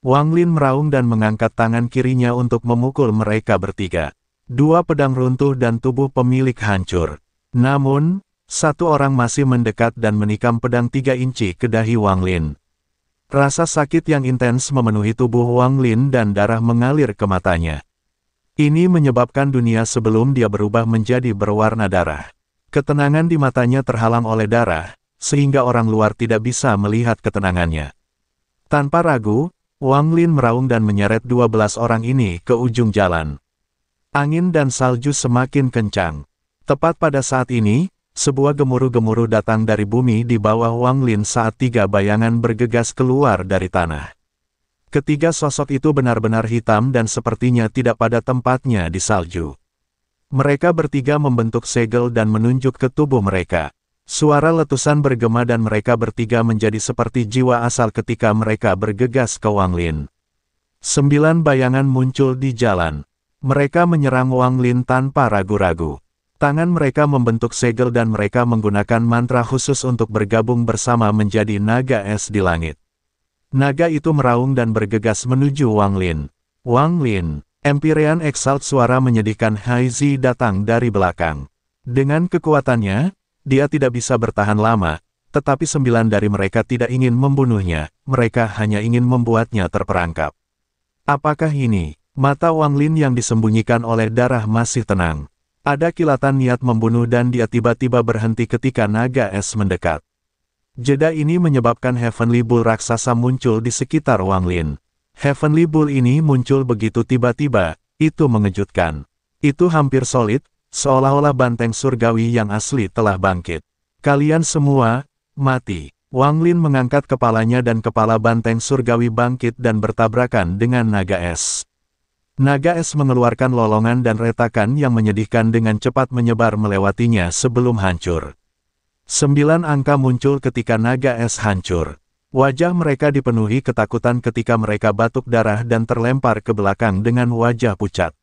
Wang Lin meraung dan mengangkat tangan kirinya untuk memukul mereka bertiga. Dua pedang runtuh dan tubuh pemilik hancur. Namun, satu orang masih mendekat dan menikam pedang tiga inci ke dahi Wang Lin. Rasa sakit yang intens memenuhi tubuh Wang Lin dan darah mengalir ke matanya. Ini menyebabkan dunia sebelum dia berubah menjadi berwarna darah. Ketenangan di matanya terhalang oleh darah, sehingga orang luar tidak bisa melihat ketenangannya. Tanpa ragu, Wang Lin meraung dan menyeret dua belas orang ini ke ujung jalan. Angin dan salju semakin kencang. Tepat pada saat ini, sebuah gemuruh-gemuruh datang dari bumi di bawah Wang Lin saat tiga bayangan bergegas keluar dari tanah. Ketiga sosok itu benar-benar hitam dan sepertinya tidak pada tempatnya di salju. Mereka bertiga membentuk segel dan menunjuk ke tubuh mereka. Suara letusan bergema dan mereka bertiga menjadi seperti jiwa asal ketika mereka bergegas ke Wang Lin. Sembilan bayangan muncul di jalan. Mereka menyerang Wang Lin tanpa ragu-ragu. Tangan mereka membentuk segel dan mereka menggunakan mantra khusus untuk bergabung bersama menjadi naga es di langit. Naga itu meraung dan bergegas menuju Wang Lin. Wang Lin, Empyrean Exalt suara menyedihkan Hai Zi datang dari belakang. Dengan kekuatannya, dia tidak bisa bertahan lama, tetapi sembilan dari mereka tidak ingin membunuhnya, mereka hanya ingin membuatnya terperangkap. Apakah ini? Mata Wang Lin yang disembunyikan oleh darah masih tenang. Ada kilatan niat membunuh dan dia tiba-tiba berhenti ketika naga es mendekat. Jeda ini menyebabkan Heavenly Bull raksasa muncul di sekitar Wang Lin. Heavenly Bull ini muncul begitu tiba-tiba, itu mengejutkan. Itu hampir solid, seolah-olah banteng surgawi yang asli telah bangkit. Kalian semua, mati. Wang Lin mengangkat kepalanya dan kepala banteng surgawi bangkit dan bertabrakan dengan naga es. Naga es mengeluarkan lolongan dan retakan yang menyedihkan dengan cepat menyebar melewatinya sebelum hancur. Sembilan angka muncul ketika naga es hancur. Wajah mereka dipenuhi ketakutan ketika mereka batuk darah dan terlempar ke belakang dengan wajah pucat.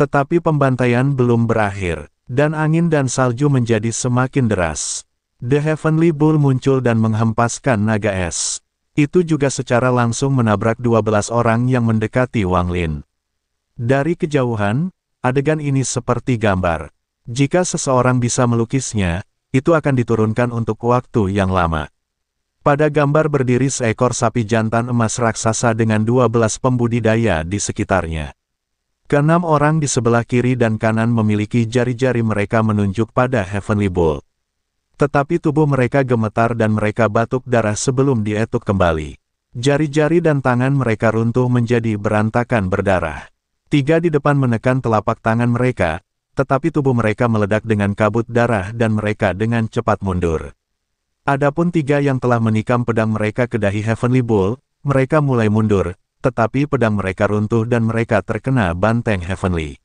Tetapi pembantaian belum berakhir, dan angin dan salju menjadi semakin deras. The Heavenly Bull muncul dan menghempaskan naga es. Itu juga secara langsung menabrak 12 orang yang mendekati Wang Lin. Dari kejauhan, adegan ini seperti gambar. Jika seseorang bisa melukisnya, itu akan diturunkan untuk waktu yang lama. Pada gambar berdiri seekor sapi jantan emas raksasa dengan 12 pembudidaya di sekitarnya. Keenam orang di sebelah kiri dan kanan memiliki jari-jari mereka menunjuk pada Heavenly Bull. Tetapi tubuh mereka gemetar dan mereka batuk darah sebelum dietuk kembali. Jari-jari dan tangan mereka runtuh menjadi berantakan berdarah. Tiga di depan menekan telapak tangan mereka, tetapi tubuh mereka meledak dengan kabut darah dan mereka dengan cepat mundur. Adapun tiga yang telah menikam pedang mereka ke dahi Heavenly Bull, mereka mulai mundur, tetapi pedang mereka runtuh dan mereka terkena banteng Heavenly.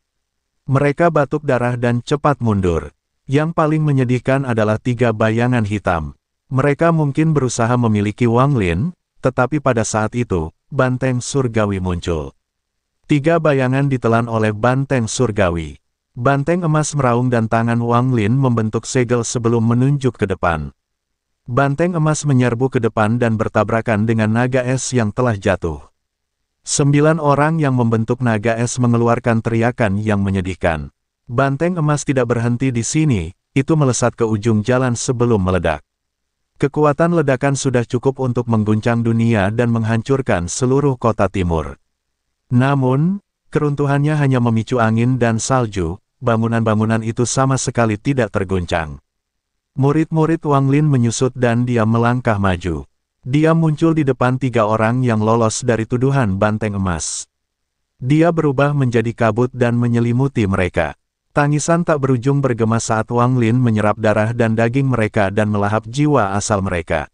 Mereka batuk darah dan cepat mundur. Yang paling menyedihkan adalah tiga bayangan hitam. Mereka mungkin berusaha memiliki Wang Lin, tetapi pada saat itu, banteng surgawi muncul. Tiga bayangan ditelan oleh banteng surgawi. Banteng emas meraung dan tangan Wang Lin membentuk segel sebelum menunjuk ke depan. Banteng emas menyerbu ke depan dan bertabrakan dengan naga es yang telah jatuh. Sembilan orang yang membentuk naga es mengeluarkan teriakan yang menyedihkan. Banteng emas tidak berhenti di sini, itu melesat ke ujung jalan sebelum meledak. Kekuatan ledakan sudah cukup untuk mengguncang dunia dan menghancurkan seluruh kota timur. Namun, keruntuhannya hanya memicu angin dan salju, bangunan-bangunan itu sama sekali tidak terguncang. Murid-murid Wang Lin menyusut dan dia melangkah maju. Dia muncul di depan tiga orang yang lolos dari tuduhan banteng emas. Dia berubah menjadi kabut dan menyelimuti mereka. Tangisan tak berujung bergema saat Wang Lin menyerap darah dan daging mereka dan melahap jiwa asal mereka.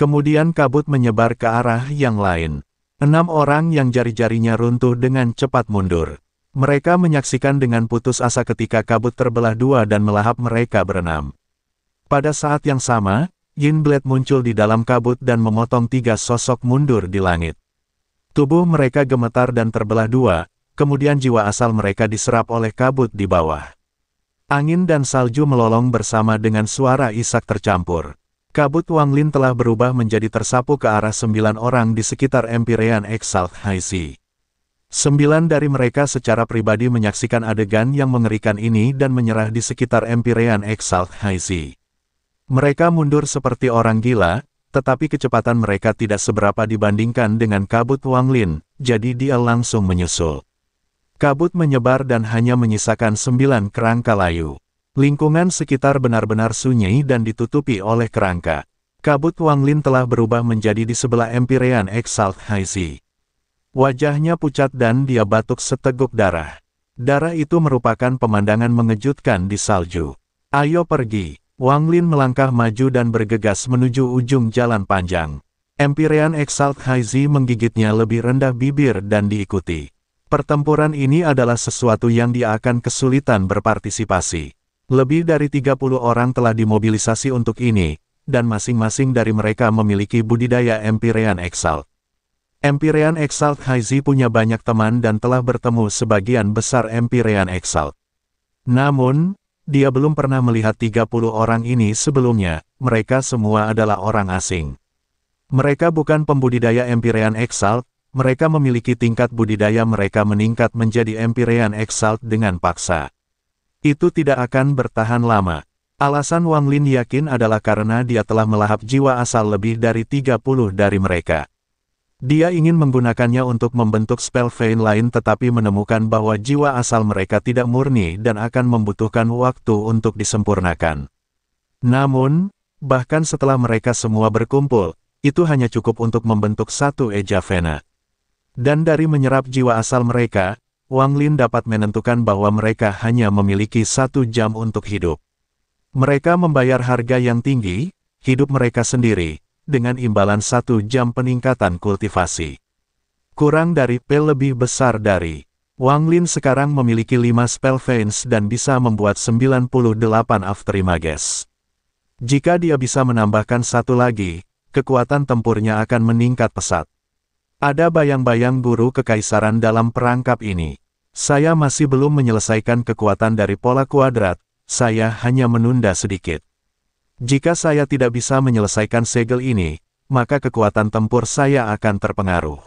Kemudian kabut menyebar ke arah yang lain. Enam orang yang jari-jarinya runtuh dengan cepat mundur. Mereka menyaksikan dengan putus asa ketika kabut terbelah dua dan melahap mereka berenam. Pada saat yang sama, Yin Blade muncul di dalam kabut dan memotong tiga sosok mundur di langit. Tubuh mereka gemetar dan terbelah dua, kemudian jiwa asal mereka diserap oleh kabut di bawah. Angin dan salju melolong bersama dengan suara isak tercampur. Kabut Wang Lin telah berubah menjadi tersapu ke arah sembilan orang di sekitar Empyrean Exalt High Z. Sembilan dari mereka secara pribadi menyaksikan adegan yang mengerikan ini dan menyerah di sekitar Empyrean Exalt High Z. Mereka mundur seperti orang gila, tetapi kecepatan mereka tidak seberapa dibandingkan dengan kabut Wang Lin, jadi dia langsung menyusul. Kabut menyebar dan hanya menyisakan sembilan kerangka layu. Lingkungan sekitar benar-benar sunyi dan ditutupi oleh kerangka. Kabut Wang Lin telah berubah menjadi di sebelah Empyrean Exalt Haisi. Wajahnya pucat dan dia batuk seteguk darah. Darah itu merupakan pemandangan mengejutkan di salju. Ayo pergi. Wang Lin melangkah maju dan bergegas menuju ujung jalan panjang. Empyrean Exalt Haizi menggigitnya lebih rendah bibir dan diikuti. Pertempuran ini adalah sesuatu yang dia akan kesulitan berpartisipasi. Lebih dari 30 orang telah dimobilisasi untuk ini, dan masing-masing dari mereka memiliki budidaya Empyrean Exalt. Empyrean Exalt Haizi punya banyak teman dan telah bertemu sebagian besar Empyrean Exalt. Namun, dia belum pernah melihat 30 orang ini sebelumnya, mereka semua adalah orang asing. Mereka bukan pembudidaya Empyrean Exalt, mereka memiliki tingkat budidaya mereka meningkat menjadi Empyrean Exalt dengan paksa. Itu tidak akan bertahan lama. Alasan Wang Lin yakin adalah karena dia telah melahap jiwa asal lebih dari 30 dari mereka. Dia ingin menggunakannya untuk membentuk spell vein lain tetapi menemukan bahwa jiwa asal mereka tidak murni dan akan membutuhkan waktu untuk disempurnakan. Namun, bahkan setelah mereka semua berkumpul, itu hanya cukup untuk membentuk satu Eja Vena. Dan dari menyerap jiwa asal mereka, Wang Lin dapat menentukan bahwa mereka hanya memiliki satu jam untuk hidup. Mereka membayar harga yang tinggi, hidup mereka sendiri, dengan imbalan satu jam peningkatan kultivasi. Kurang dari P lebih besar dari. Wang Lin sekarang memiliki 5 spell veins dan bisa membuat 98 after afterimages. Jika dia bisa menambahkan satu lagi, kekuatan tempurnya akan meningkat pesat. Ada bayang-bayang guru kekaisaran dalam perangkap ini. Saya masih belum menyelesaikan kekuatan dari pola kuadrat, saya hanya menunda sedikit. Jika saya tidak bisa menyelesaikan segel ini, maka kekuatan tempur saya akan terpengaruh.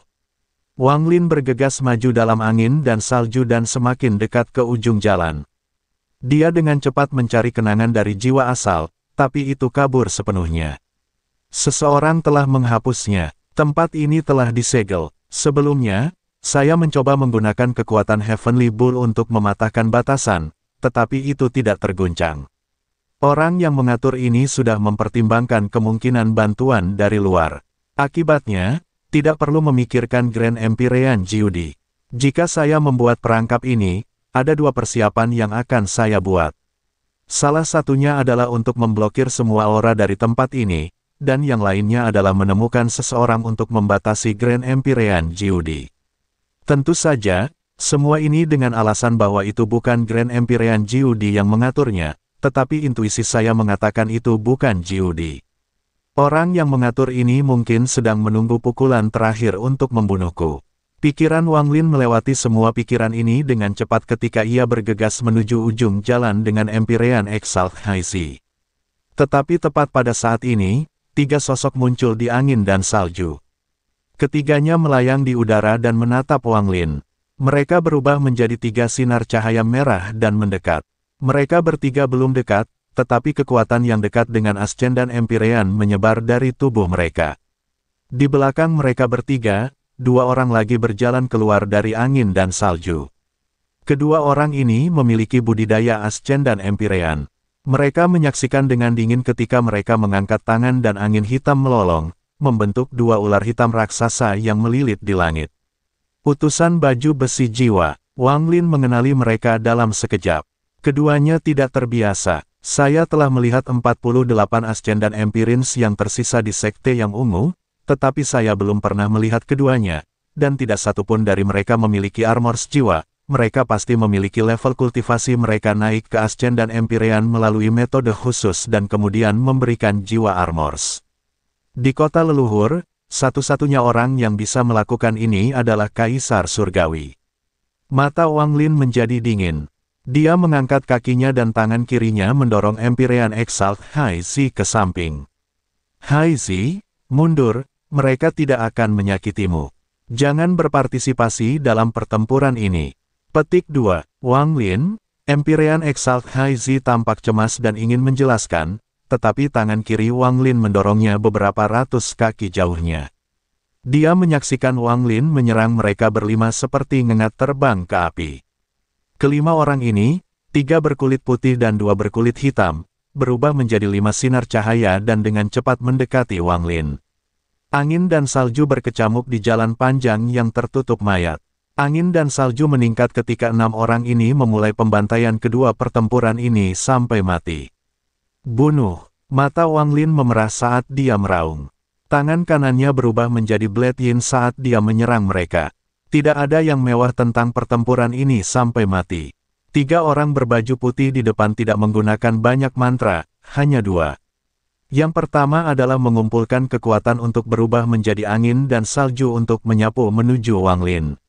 Wang Lin bergegas maju dalam angin dan salju dan semakin dekat ke ujung jalan. Dia dengan cepat mencari kenangan dari jiwa asal, tapi itu kabur sepenuhnya. Seseorang telah menghapusnya, tempat ini telah disegel. Sebelumnya, saya mencoba menggunakan kekuatan Heavenly Bull untuk mematahkan batasan, tetapi itu tidak terguncang. Orang yang mengatur ini sudah mempertimbangkan kemungkinan bantuan dari luar. Akibatnya, tidak perlu memikirkan Grand Empyrean Jiudi. Jika saya membuat perangkap ini, ada dua persiapan yang akan saya buat. Salah satunya adalah untuk memblokir semua aura dari tempat ini, dan yang lainnya adalah menemukan seseorang untuk membatasi Grand Empyrean Jiudi. Tentu saja, semua ini dengan alasan bahwa itu bukan Grand Empyrean Jiudi yang mengaturnya, tetapi intuisi saya mengatakan itu bukan Jiudi. Orang yang mengatur ini mungkin sedang menunggu pukulan terakhir untuk membunuhku. Pikiran Wang Lin melewati semua pikiran ini dengan cepat ketika ia bergegas menuju ujung jalan dengan Empyrean Exalt Haisi. Tetapi tepat pada saat ini, tiga sosok muncul di angin dan salju. Ketiganya melayang di udara dan menatap Wang Lin. Mereka berubah menjadi tiga sinar cahaya merah dan mendekat. Mereka bertiga belum dekat, tetapi kekuatan yang dekat dengan Ascen dan Empirean menyebar dari tubuh mereka. Di belakang mereka bertiga, dua orang lagi berjalan keluar dari angin dan salju. Kedua orang ini memiliki budidaya Ascen dan Empirean. Mereka menyaksikan dengan dingin ketika mereka mengangkat tangan dan angin hitam melolong, membentuk dua ular hitam raksasa yang melilit di langit. Utusan baju besi jiwa, Wang Lin mengenali mereka dalam sekejap. Keduanya tidak terbiasa. Saya telah melihat 48 dan empirins yang tersisa di sekte yang ungu, tetapi saya belum pernah melihat keduanya, dan tidak satupun dari mereka memiliki armor jiwa, mereka pasti memiliki level kultivasi mereka naik ke Ascen dan Empyrean melalui metode khusus dan kemudian memberikan jiwa armors. Di kota leluhur, satu-satunya orang yang bisa melakukan ini adalah Kaisar Surgawi. Mata Wang Lin menjadi dingin. Dia mengangkat kakinya dan tangan kirinya mendorong Empyrean Exalt Hai Zi ke samping. Hai Zi, mundur, mereka tidak akan menyakitimu. Jangan berpartisipasi dalam pertempuran ini. Petik 2. Wang Lin, Empyrean Exalt Hai Zi tampak cemas dan ingin menjelaskan, tetapi tangan kiri Wang Lin mendorongnya beberapa ratus kaki jauhnya. Dia menyaksikan Wang Lin menyerang mereka berlima seperti ngengat terbang ke api. Kelima orang ini, tiga berkulit putih dan dua berkulit hitam, berubah menjadi lima sinar cahaya dan dengan cepat mendekati Wang Lin. Angin dan salju berkecamuk di jalan panjang yang tertutup mayat. Angin dan salju meningkat ketika enam orang ini memulai pembantaian kedua pertempuran ini sampai mati. Bunuh. Mata Wang Lin memerah saat dia meraung. Tangan kanannya berubah menjadi blade yin saat dia menyerang mereka. Tidak ada yang mewah tentang pertempuran ini sampai mati. Tiga orang berbaju putih di depan tidak menggunakan banyak mantra, hanya dua. Yang pertama adalah mengumpulkan kekuatan untuk berubah menjadi angin dan salju untuk menyapu menuju Wang Lin.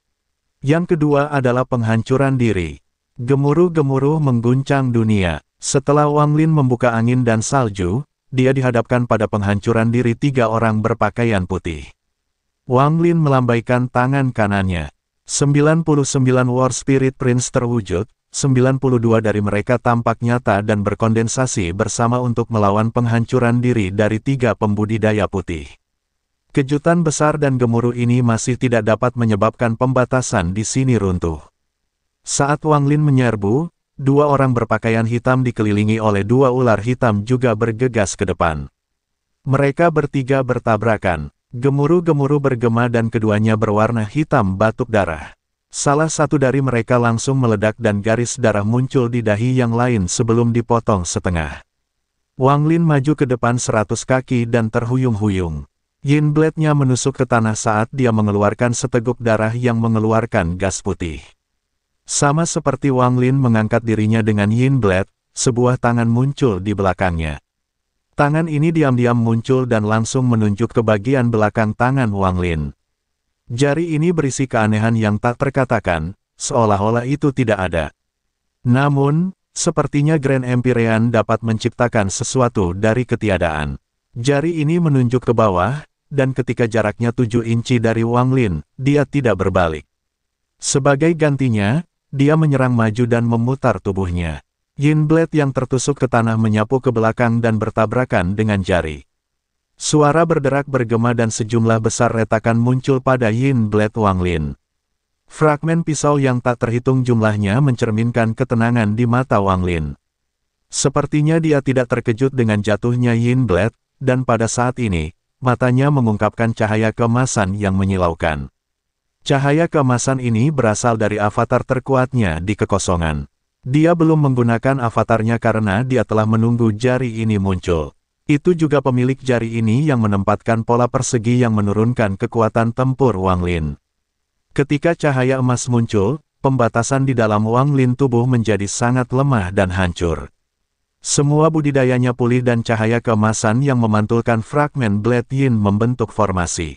Yang kedua adalah penghancuran diri. Gemuruh-gemuruh mengguncang dunia. Setelah Wang Lin membuka angin dan salju, dia dihadapkan pada penghancuran diri tiga orang berpakaian putih. Wang Lin melambaikan tangan kanannya. 99 War Spirit Prince terwujud, 92 dari mereka tampak nyata dan berkondensasi bersama untuk melawan penghancuran diri dari tiga pembudidaya putih. Kejutan besar dan gemuruh ini masih tidak dapat menyebabkan pembatasan di sini runtuh. Saat Wang Lin menyerbu, Dua orang berpakaian hitam dikelilingi oleh dua ular hitam juga bergegas ke depan. Mereka bertiga bertabrakan. Gemuruh-gemuruh bergema dan keduanya berwarna hitam batuk darah. Salah satu dari mereka langsung meledak dan garis darah muncul di dahi yang lain sebelum dipotong setengah. Wang Lin maju ke depan seratus kaki dan terhuyung-huyung. Yin blade-nya menusuk ke tanah saat dia mengeluarkan seteguk darah yang mengeluarkan gas putih. Sama seperti Wang Lin mengangkat dirinya dengan Yin Blade, sebuah tangan muncul di belakangnya. Tangan ini diam-diam muncul dan langsung menunjuk ke bagian belakang tangan Wang Lin. Jari ini berisi keanehan yang tak terkatakan, seolah-olah itu tidak ada. Namun, sepertinya Grand Empyrean dapat menciptakan sesuatu dari ketiadaan. Jari ini menunjuk ke bawah, dan ketika jaraknya 7 inci dari Wang Lin, dia tidak berbalik. Sebagai gantinya, dia menyerang maju dan memutar tubuhnya. Yin Blade yang tertusuk ke tanah menyapu ke belakang dan bertabrakan dengan jari. Suara berderak bergema dan sejumlah besar retakan muncul pada Yin Blade Wang Lin. Fragmen pisau yang tak terhitung jumlahnya mencerminkan ketenangan di mata Wang Lin. Sepertinya dia tidak terkejut dengan jatuhnya Yin Blade, dan pada saat ini, matanya mengungkapkan cahaya kemasan yang menyilaukan. Cahaya kemasan ini berasal dari avatar terkuatnya di kekosongan. Dia belum menggunakan avatarnya karena dia telah menunggu jari ini muncul. Itu juga pemilik jari ini yang menempatkan pola persegi yang menurunkan kekuatan tempur Wang Lin. Ketika cahaya emas muncul, pembatasan di dalam Wang Lin tubuh menjadi sangat lemah dan hancur. Semua budidayanya pulih dan cahaya kemasan yang memantulkan fragmen Blade Yin membentuk formasi.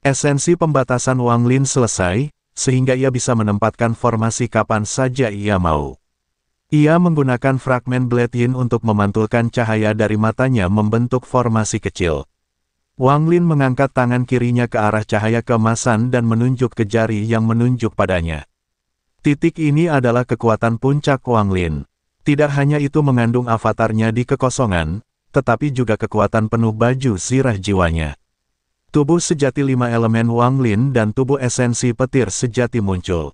Esensi pembatasan Wang Lin selesai, sehingga ia bisa menempatkan formasi kapan saja ia mau. Ia menggunakan fragmen Blade Yin untuk memantulkan cahaya dari matanya membentuk formasi kecil. Wang Lin mengangkat tangan kirinya ke arah cahaya kemasan dan menunjuk ke jari yang menunjuk padanya. Titik ini adalah kekuatan puncak Wang Lin. Tidak hanya itu mengandung avatarnya di kekosongan, tetapi juga kekuatan penuh baju sirah jiwanya. Tubuh sejati lima elemen Wang Lin dan tubuh esensi petir sejati muncul.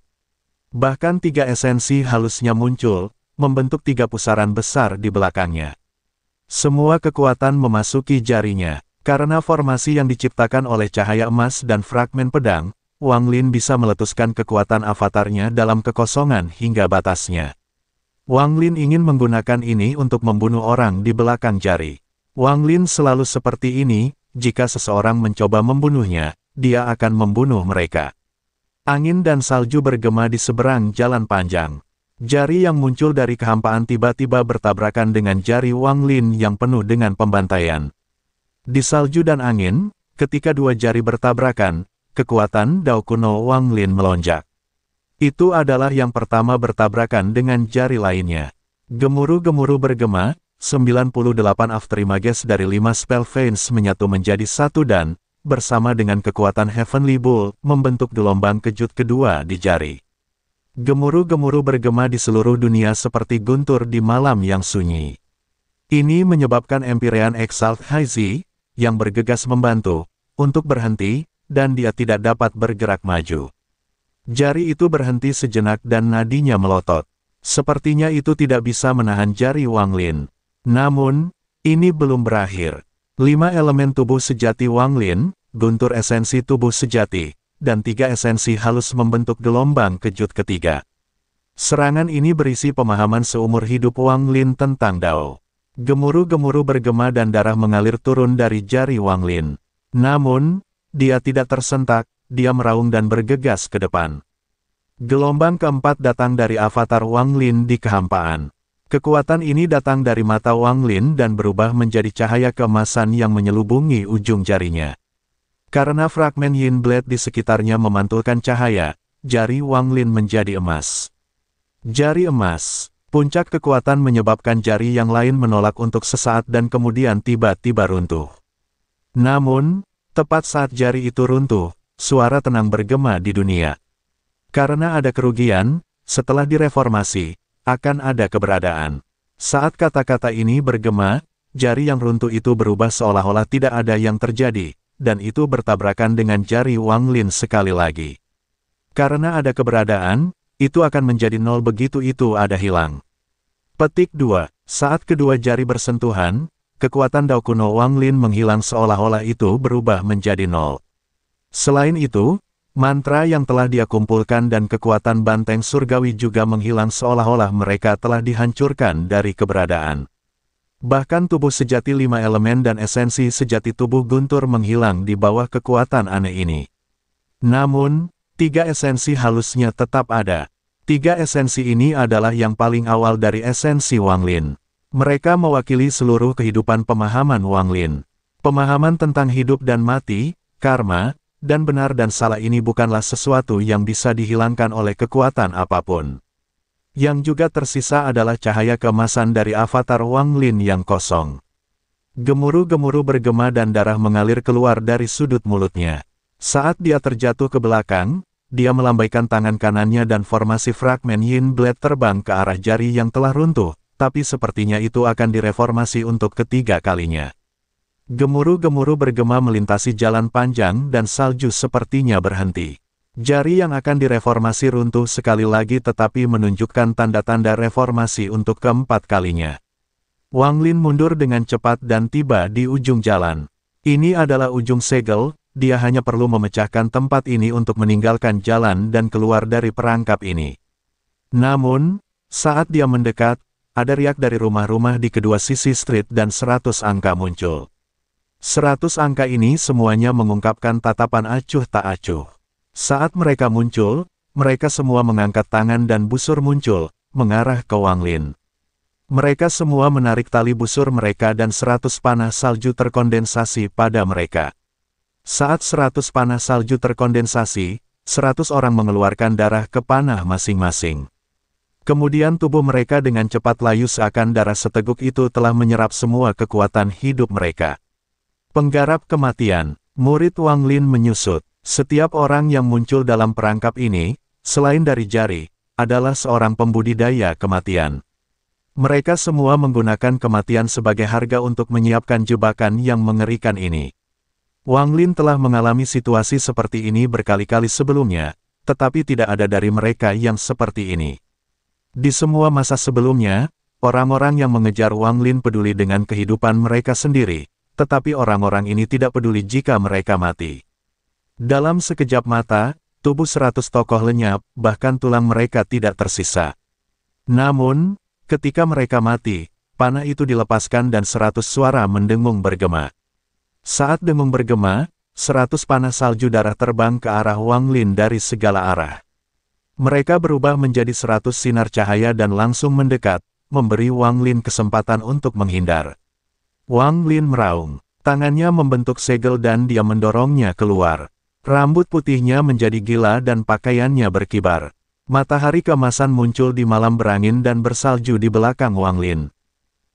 Bahkan tiga esensi halusnya muncul, membentuk tiga pusaran besar di belakangnya. Semua kekuatan memasuki jarinya. Karena formasi yang diciptakan oleh cahaya emas dan fragmen pedang, Wang Lin bisa meletuskan kekuatan avatarnya dalam kekosongan hingga batasnya. Wang Lin ingin menggunakan ini untuk membunuh orang di belakang jari. Wang Lin selalu seperti ini, jika seseorang mencoba membunuhnya, dia akan membunuh mereka. Angin dan salju bergema di seberang jalan panjang. Jari yang muncul dari kehampaan tiba-tiba bertabrakan dengan jari Wang Lin yang penuh dengan pembantaian. Di salju dan angin, ketika dua jari bertabrakan, kekuatan Dao kuno Wang Lin melonjak. Itu adalah yang pertama bertabrakan dengan jari lainnya. Gemuruh-gemuruh bergema, 98 aftrimages dari 5 spell veins menyatu menjadi satu dan, bersama dengan kekuatan Heavenly Bull, membentuk gelombang kejut kedua di jari. Gemuruh-gemuruh bergema di seluruh dunia seperti guntur di malam yang sunyi. Ini menyebabkan Empyrean Exalt Haizi, yang bergegas membantu, untuk berhenti, dan dia tidak dapat bergerak maju. Jari itu berhenti sejenak dan nadinya melotot. Sepertinya itu tidak bisa menahan jari Wang Lin. Namun, ini belum berakhir. Lima elemen tubuh sejati Wang Lin, guntur esensi tubuh sejati, dan tiga esensi halus membentuk gelombang kejut ketiga. Serangan ini berisi pemahaman seumur hidup Wang Lin tentang Dao. Gemuruh-gemuruh bergema dan darah mengalir turun dari jari Wang Lin. Namun, dia tidak tersentak, dia meraung dan bergegas ke depan. Gelombang keempat datang dari avatar Wang Lin di kehampaan. Kekuatan ini datang dari mata Wang Lin dan berubah menjadi cahaya keemasan yang menyelubungi ujung jarinya. Karena fragmen Yin Blade di sekitarnya memantulkan cahaya, jari Wang Lin menjadi emas. Jari emas, puncak kekuatan menyebabkan jari yang lain menolak untuk sesaat dan kemudian tiba-tiba runtuh. Namun, tepat saat jari itu runtuh, suara tenang bergema di dunia. Karena ada kerugian, setelah direformasi, akan ada keberadaan. Saat kata-kata ini bergema, jari yang runtuh itu berubah seolah-olah tidak ada yang terjadi, dan itu bertabrakan dengan jari Wang Lin sekali lagi. Karena ada keberadaan, itu akan menjadi nol begitu itu ada hilang. Petik 2. Saat kedua jari bersentuhan, kekuatan Dao kuno Wang Lin menghilang seolah-olah itu berubah menjadi nol. Selain itu, Mantra yang telah dia kumpulkan dan kekuatan banteng surgawi juga menghilang seolah-olah mereka telah dihancurkan dari keberadaan. Bahkan tubuh sejati lima elemen dan esensi sejati tubuh guntur menghilang di bawah kekuatan aneh ini. Namun, tiga esensi halusnya tetap ada. Tiga esensi ini adalah yang paling awal dari esensi Wang Lin. Mereka mewakili seluruh kehidupan pemahaman Wang Lin. Pemahaman tentang hidup dan mati, karma, dan benar dan salah ini bukanlah sesuatu yang bisa dihilangkan oleh kekuatan apapun. Yang juga tersisa adalah cahaya kemasan dari avatar Wang Lin yang kosong. Gemuruh-gemuruh bergema dan darah mengalir keluar dari sudut mulutnya. Saat dia terjatuh ke belakang, dia melambaikan tangan kanannya dan formasi fragmen Yin Blade terbang ke arah jari yang telah runtuh, tapi sepertinya itu akan direformasi untuk ketiga kalinya. Gemuruh-gemuruh bergema melintasi jalan panjang dan salju sepertinya berhenti. Jari yang akan direformasi runtuh sekali lagi tetapi menunjukkan tanda-tanda reformasi untuk keempat kalinya. Wang Lin mundur dengan cepat dan tiba di ujung jalan. Ini adalah ujung segel, dia hanya perlu memecahkan tempat ini untuk meninggalkan jalan dan keluar dari perangkap ini. Namun, saat dia mendekat, ada riak dari rumah-rumah di kedua sisi street dan seratus angka muncul. Seratus angka ini semuanya mengungkapkan tatapan acuh tak acuh. Saat mereka muncul, mereka semua mengangkat tangan dan busur muncul, mengarah ke Wang Lin. Mereka semua menarik tali busur mereka dan seratus panah salju terkondensasi pada mereka. Saat seratus panah salju terkondensasi, seratus orang mengeluarkan darah ke panah masing-masing. Kemudian tubuh mereka dengan cepat layu seakan darah seteguk itu telah menyerap semua kekuatan hidup mereka. Penggarap kematian, murid Wang Lin menyusut. Setiap orang yang muncul dalam perangkap ini, selain dari jari, adalah seorang pembudidaya kematian. Mereka semua menggunakan kematian sebagai harga untuk menyiapkan jebakan yang mengerikan ini. Wang Lin telah mengalami situasi seperti ini berkali-kali sebelumnya, tetapi tidak ada dari mereka yang seperti ini. Di semua masa sebelumnya, orang-orang yang mengejar Wang Lin peduli dengan kehidupan mereka sendiri, tetapi orang-orang ini tidak peduli jika mereka mati. Dalam sekejap mata, tubuh seratus tokoh lenyap, bahkan tulang mereka tidak tersisa. Namun, ketika mereka mati, panah itu dilepaskan dan seratus suara mendengung bergema. Saat dengung bergema, seratus panah salju darah terbang ke arah Wang Lin dari segala arah. Mereka berubah menjadi seratus sinar cahaya dan langsung mendekat, memberi Wang Lin kesempatan untuk menghindar. Wang Lin meraung. Tangannya membentuk segel dan dia mendorongnya keluar. Rambut putihnya menjadi gila dan pakaiannya berkibar. Matahari kemasan muncul di malam berangin dan bersalju di belakang Wang Lin.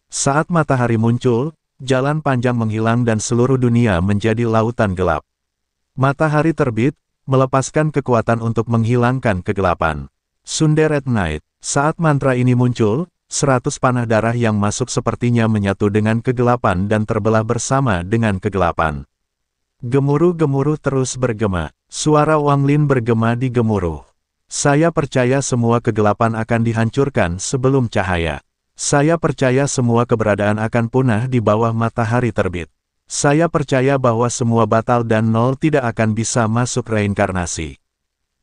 Saat matahari muncul, jalan panjang menghilang dan seluruh dunia menjadi lautan gelap. Matahari terbit, melepaskan kekuatan untuk menghilangkan kegelapan. Sunderet Night, saat mantra ini muncul, seratus panah darah yang masuk sepertinya menyatu dengan kegelapan dan terbelah bersama dengan kegelapan. Gemuruh-gemuruh terus bergema, suara Wang Lin bergema di gemuruh. Saya percaya semua kegelapan akan dihancurkan sebelum cahaya. Saya percaya semua keberadaan akan punah di bawah matahari terbit. Saya percaya bahwa semua batal dan nol tidak akan bisa masuk reinkarnasi.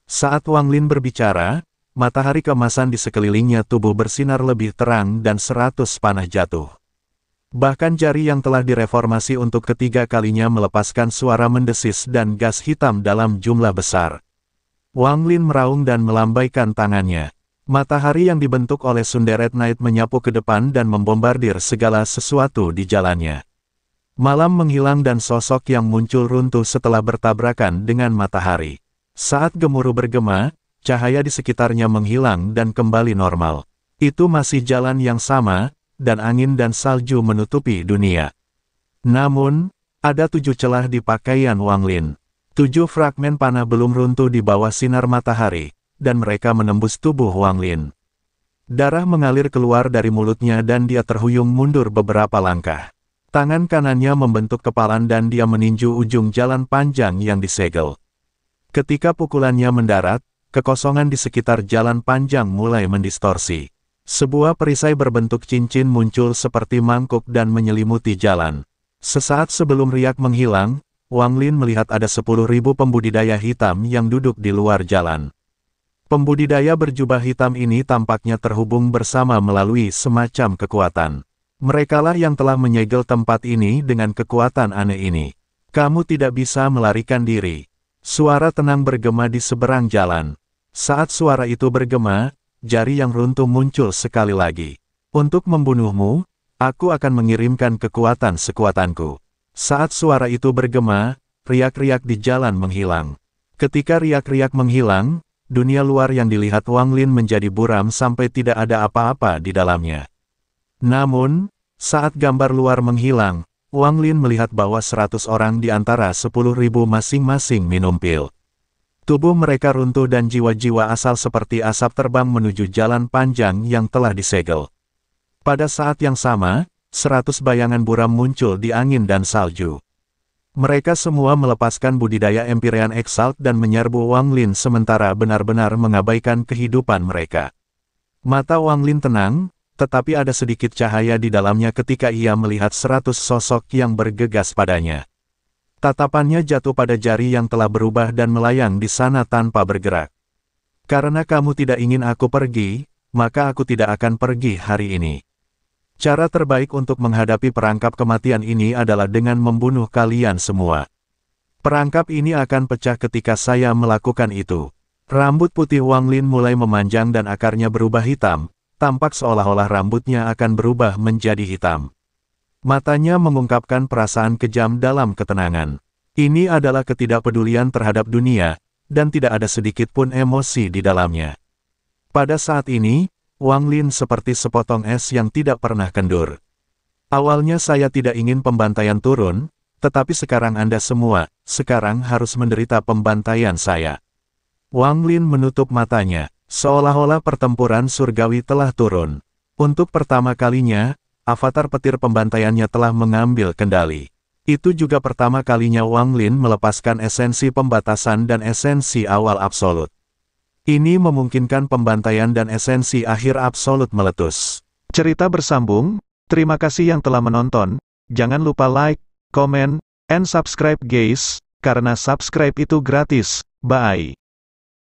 Saat Wang Lin berbicara, matahari kemasan di sekelilingnya tubuh bersinar lebih terang dan seratus panah jatuh. Bahkan jari yang telah direformasi untuk ketiga kalinya melepaskan suara mendesis dan gas hitam dalam jumlah besar. Wang Lin meraung dan melambaikan tangannya. Matahari yang dibentuk oleh Sunderet Knight menyapu ke depan dan membombardir segala sesuatu di jalannya. Malam menghilang dan sosok yang muncul runtuh setelah bertabrakan dengan matahari. Saat gemuruh bergema, cahaya di sekitarnya menghilang dan kembali normal. Itu masih jalan yang sama, dan angin dan salju menutupi dunia. Namun, ada tujuh celah di pakaian Wang Lin. Tujuh fragmen panah belum runtuh di bawah sinar matahari, dan mereka menembus tubuh Wang Lin. Darah mengalir keluar dari mulutnya dan dia terhuyung mundur beberapa langkah. Tangan kanannya membentuk kepalan dan dia meninju ujung jalan panjang yang disegel. Ketika pukulannya mendarat, kekosongan di sekitar jalan panjang mulai mendistorsi. Sebuah perisai berbentuk cincin muncul seperti mangkuk dan menyelimuti jalan. Sesaat sebelum riak menghilang, Wang Lin melihat ada 10.000 pembudidaya hitam yang duduk di luar jalan. Pembudidaya berjubah hitam ini tampaknya terhubung bersama melalui semacam kekuatan. Merekalah yang telah menyegel tempat ini dengan kekuatan aneh ini. Kamu tidak bisa melarikan diri. Suara tenang bergema di seberang jalan. Saat suara itu bergema, jari yang runtuh muncul sekali lagi. Untuk membunuhmu, aku akan mengirimkan kekuatan sekuatanku. Saat suara itu bergema, riak-riak di jalan menghilang. Ketika riak-riak menghilang, dunia luar yang dilihat Wang Lin menjadi buram sampai tidak ada apa-apa di dalamnya. Namun, saat gambar luar menghilang, Wang Lin melihat bahwa 100 orang di antara sepuluh ribu masing-masing minum pil. Tubuh mereka runtuh dan jiwa-jiwa asal seperti asap terbang menuju jalan panjang yang telah disegel. Pada saat yang sama, 100 bayangan buram muncul di angin dan salju. Mereka semua melepaskan budidaya Empyrean Exalt dan menyerbu Wang Lin sementara benar-benar mengabaikan kehidupan mereka. Mata Wang Lin tenang, tetapi ada sedikit cahaya di dalamnya ketika ia melihat seratus sosok yang bergegas padanya. Tatapannya jatuh pada jari yang telah berubah dan melayang di sana tanpa bergerak. Karena kamu tidak ingin aku pergi, maka aku tidak akan pergi hari ini. Cara terbaik untuk menghadapi perangkap kematian ini adalah dengan membunuh kalian semua. Perangkap ini akan pecah ketika saya melakukan itu. Rambut putih Wang Lin mulai memanjang dan akarnya berubah hitam, tampak seolah-olah rambutnya akan berubah menjadi hitam. Matanya mengungkapkan perasaan kejam dalam ketenangan. Ini adalah ketidakpedulian terhadap dunia, dan tidak ada sedikit pun emosi di dalamnya. Pada saat ini, Wang Lin seperti sepotong es yang tidak pernah kendur. Awalnya saya tidak ingin pembantaian turun, tetapi sekarang Anda semua, sekarang harus menderita pembantaian saya. Wang Lin menutup matanya, Seolah-olah pertempuran surgawi telah turun. Untuk pertama kalinya, avatar petir pembantaiannya telah mengambil kendali. Itu juga pertama kalinya Wang Lin melepaskan esensi pembatasan dan esensi awal absolut. Ini memungkinkan pembantaian dan esensi akhir absolut meletus. Cerita bersambung, terima kasih yang telah menonton, jangan lupa like, komen, and subscribe guys, karena subscribe itu gratis, bye.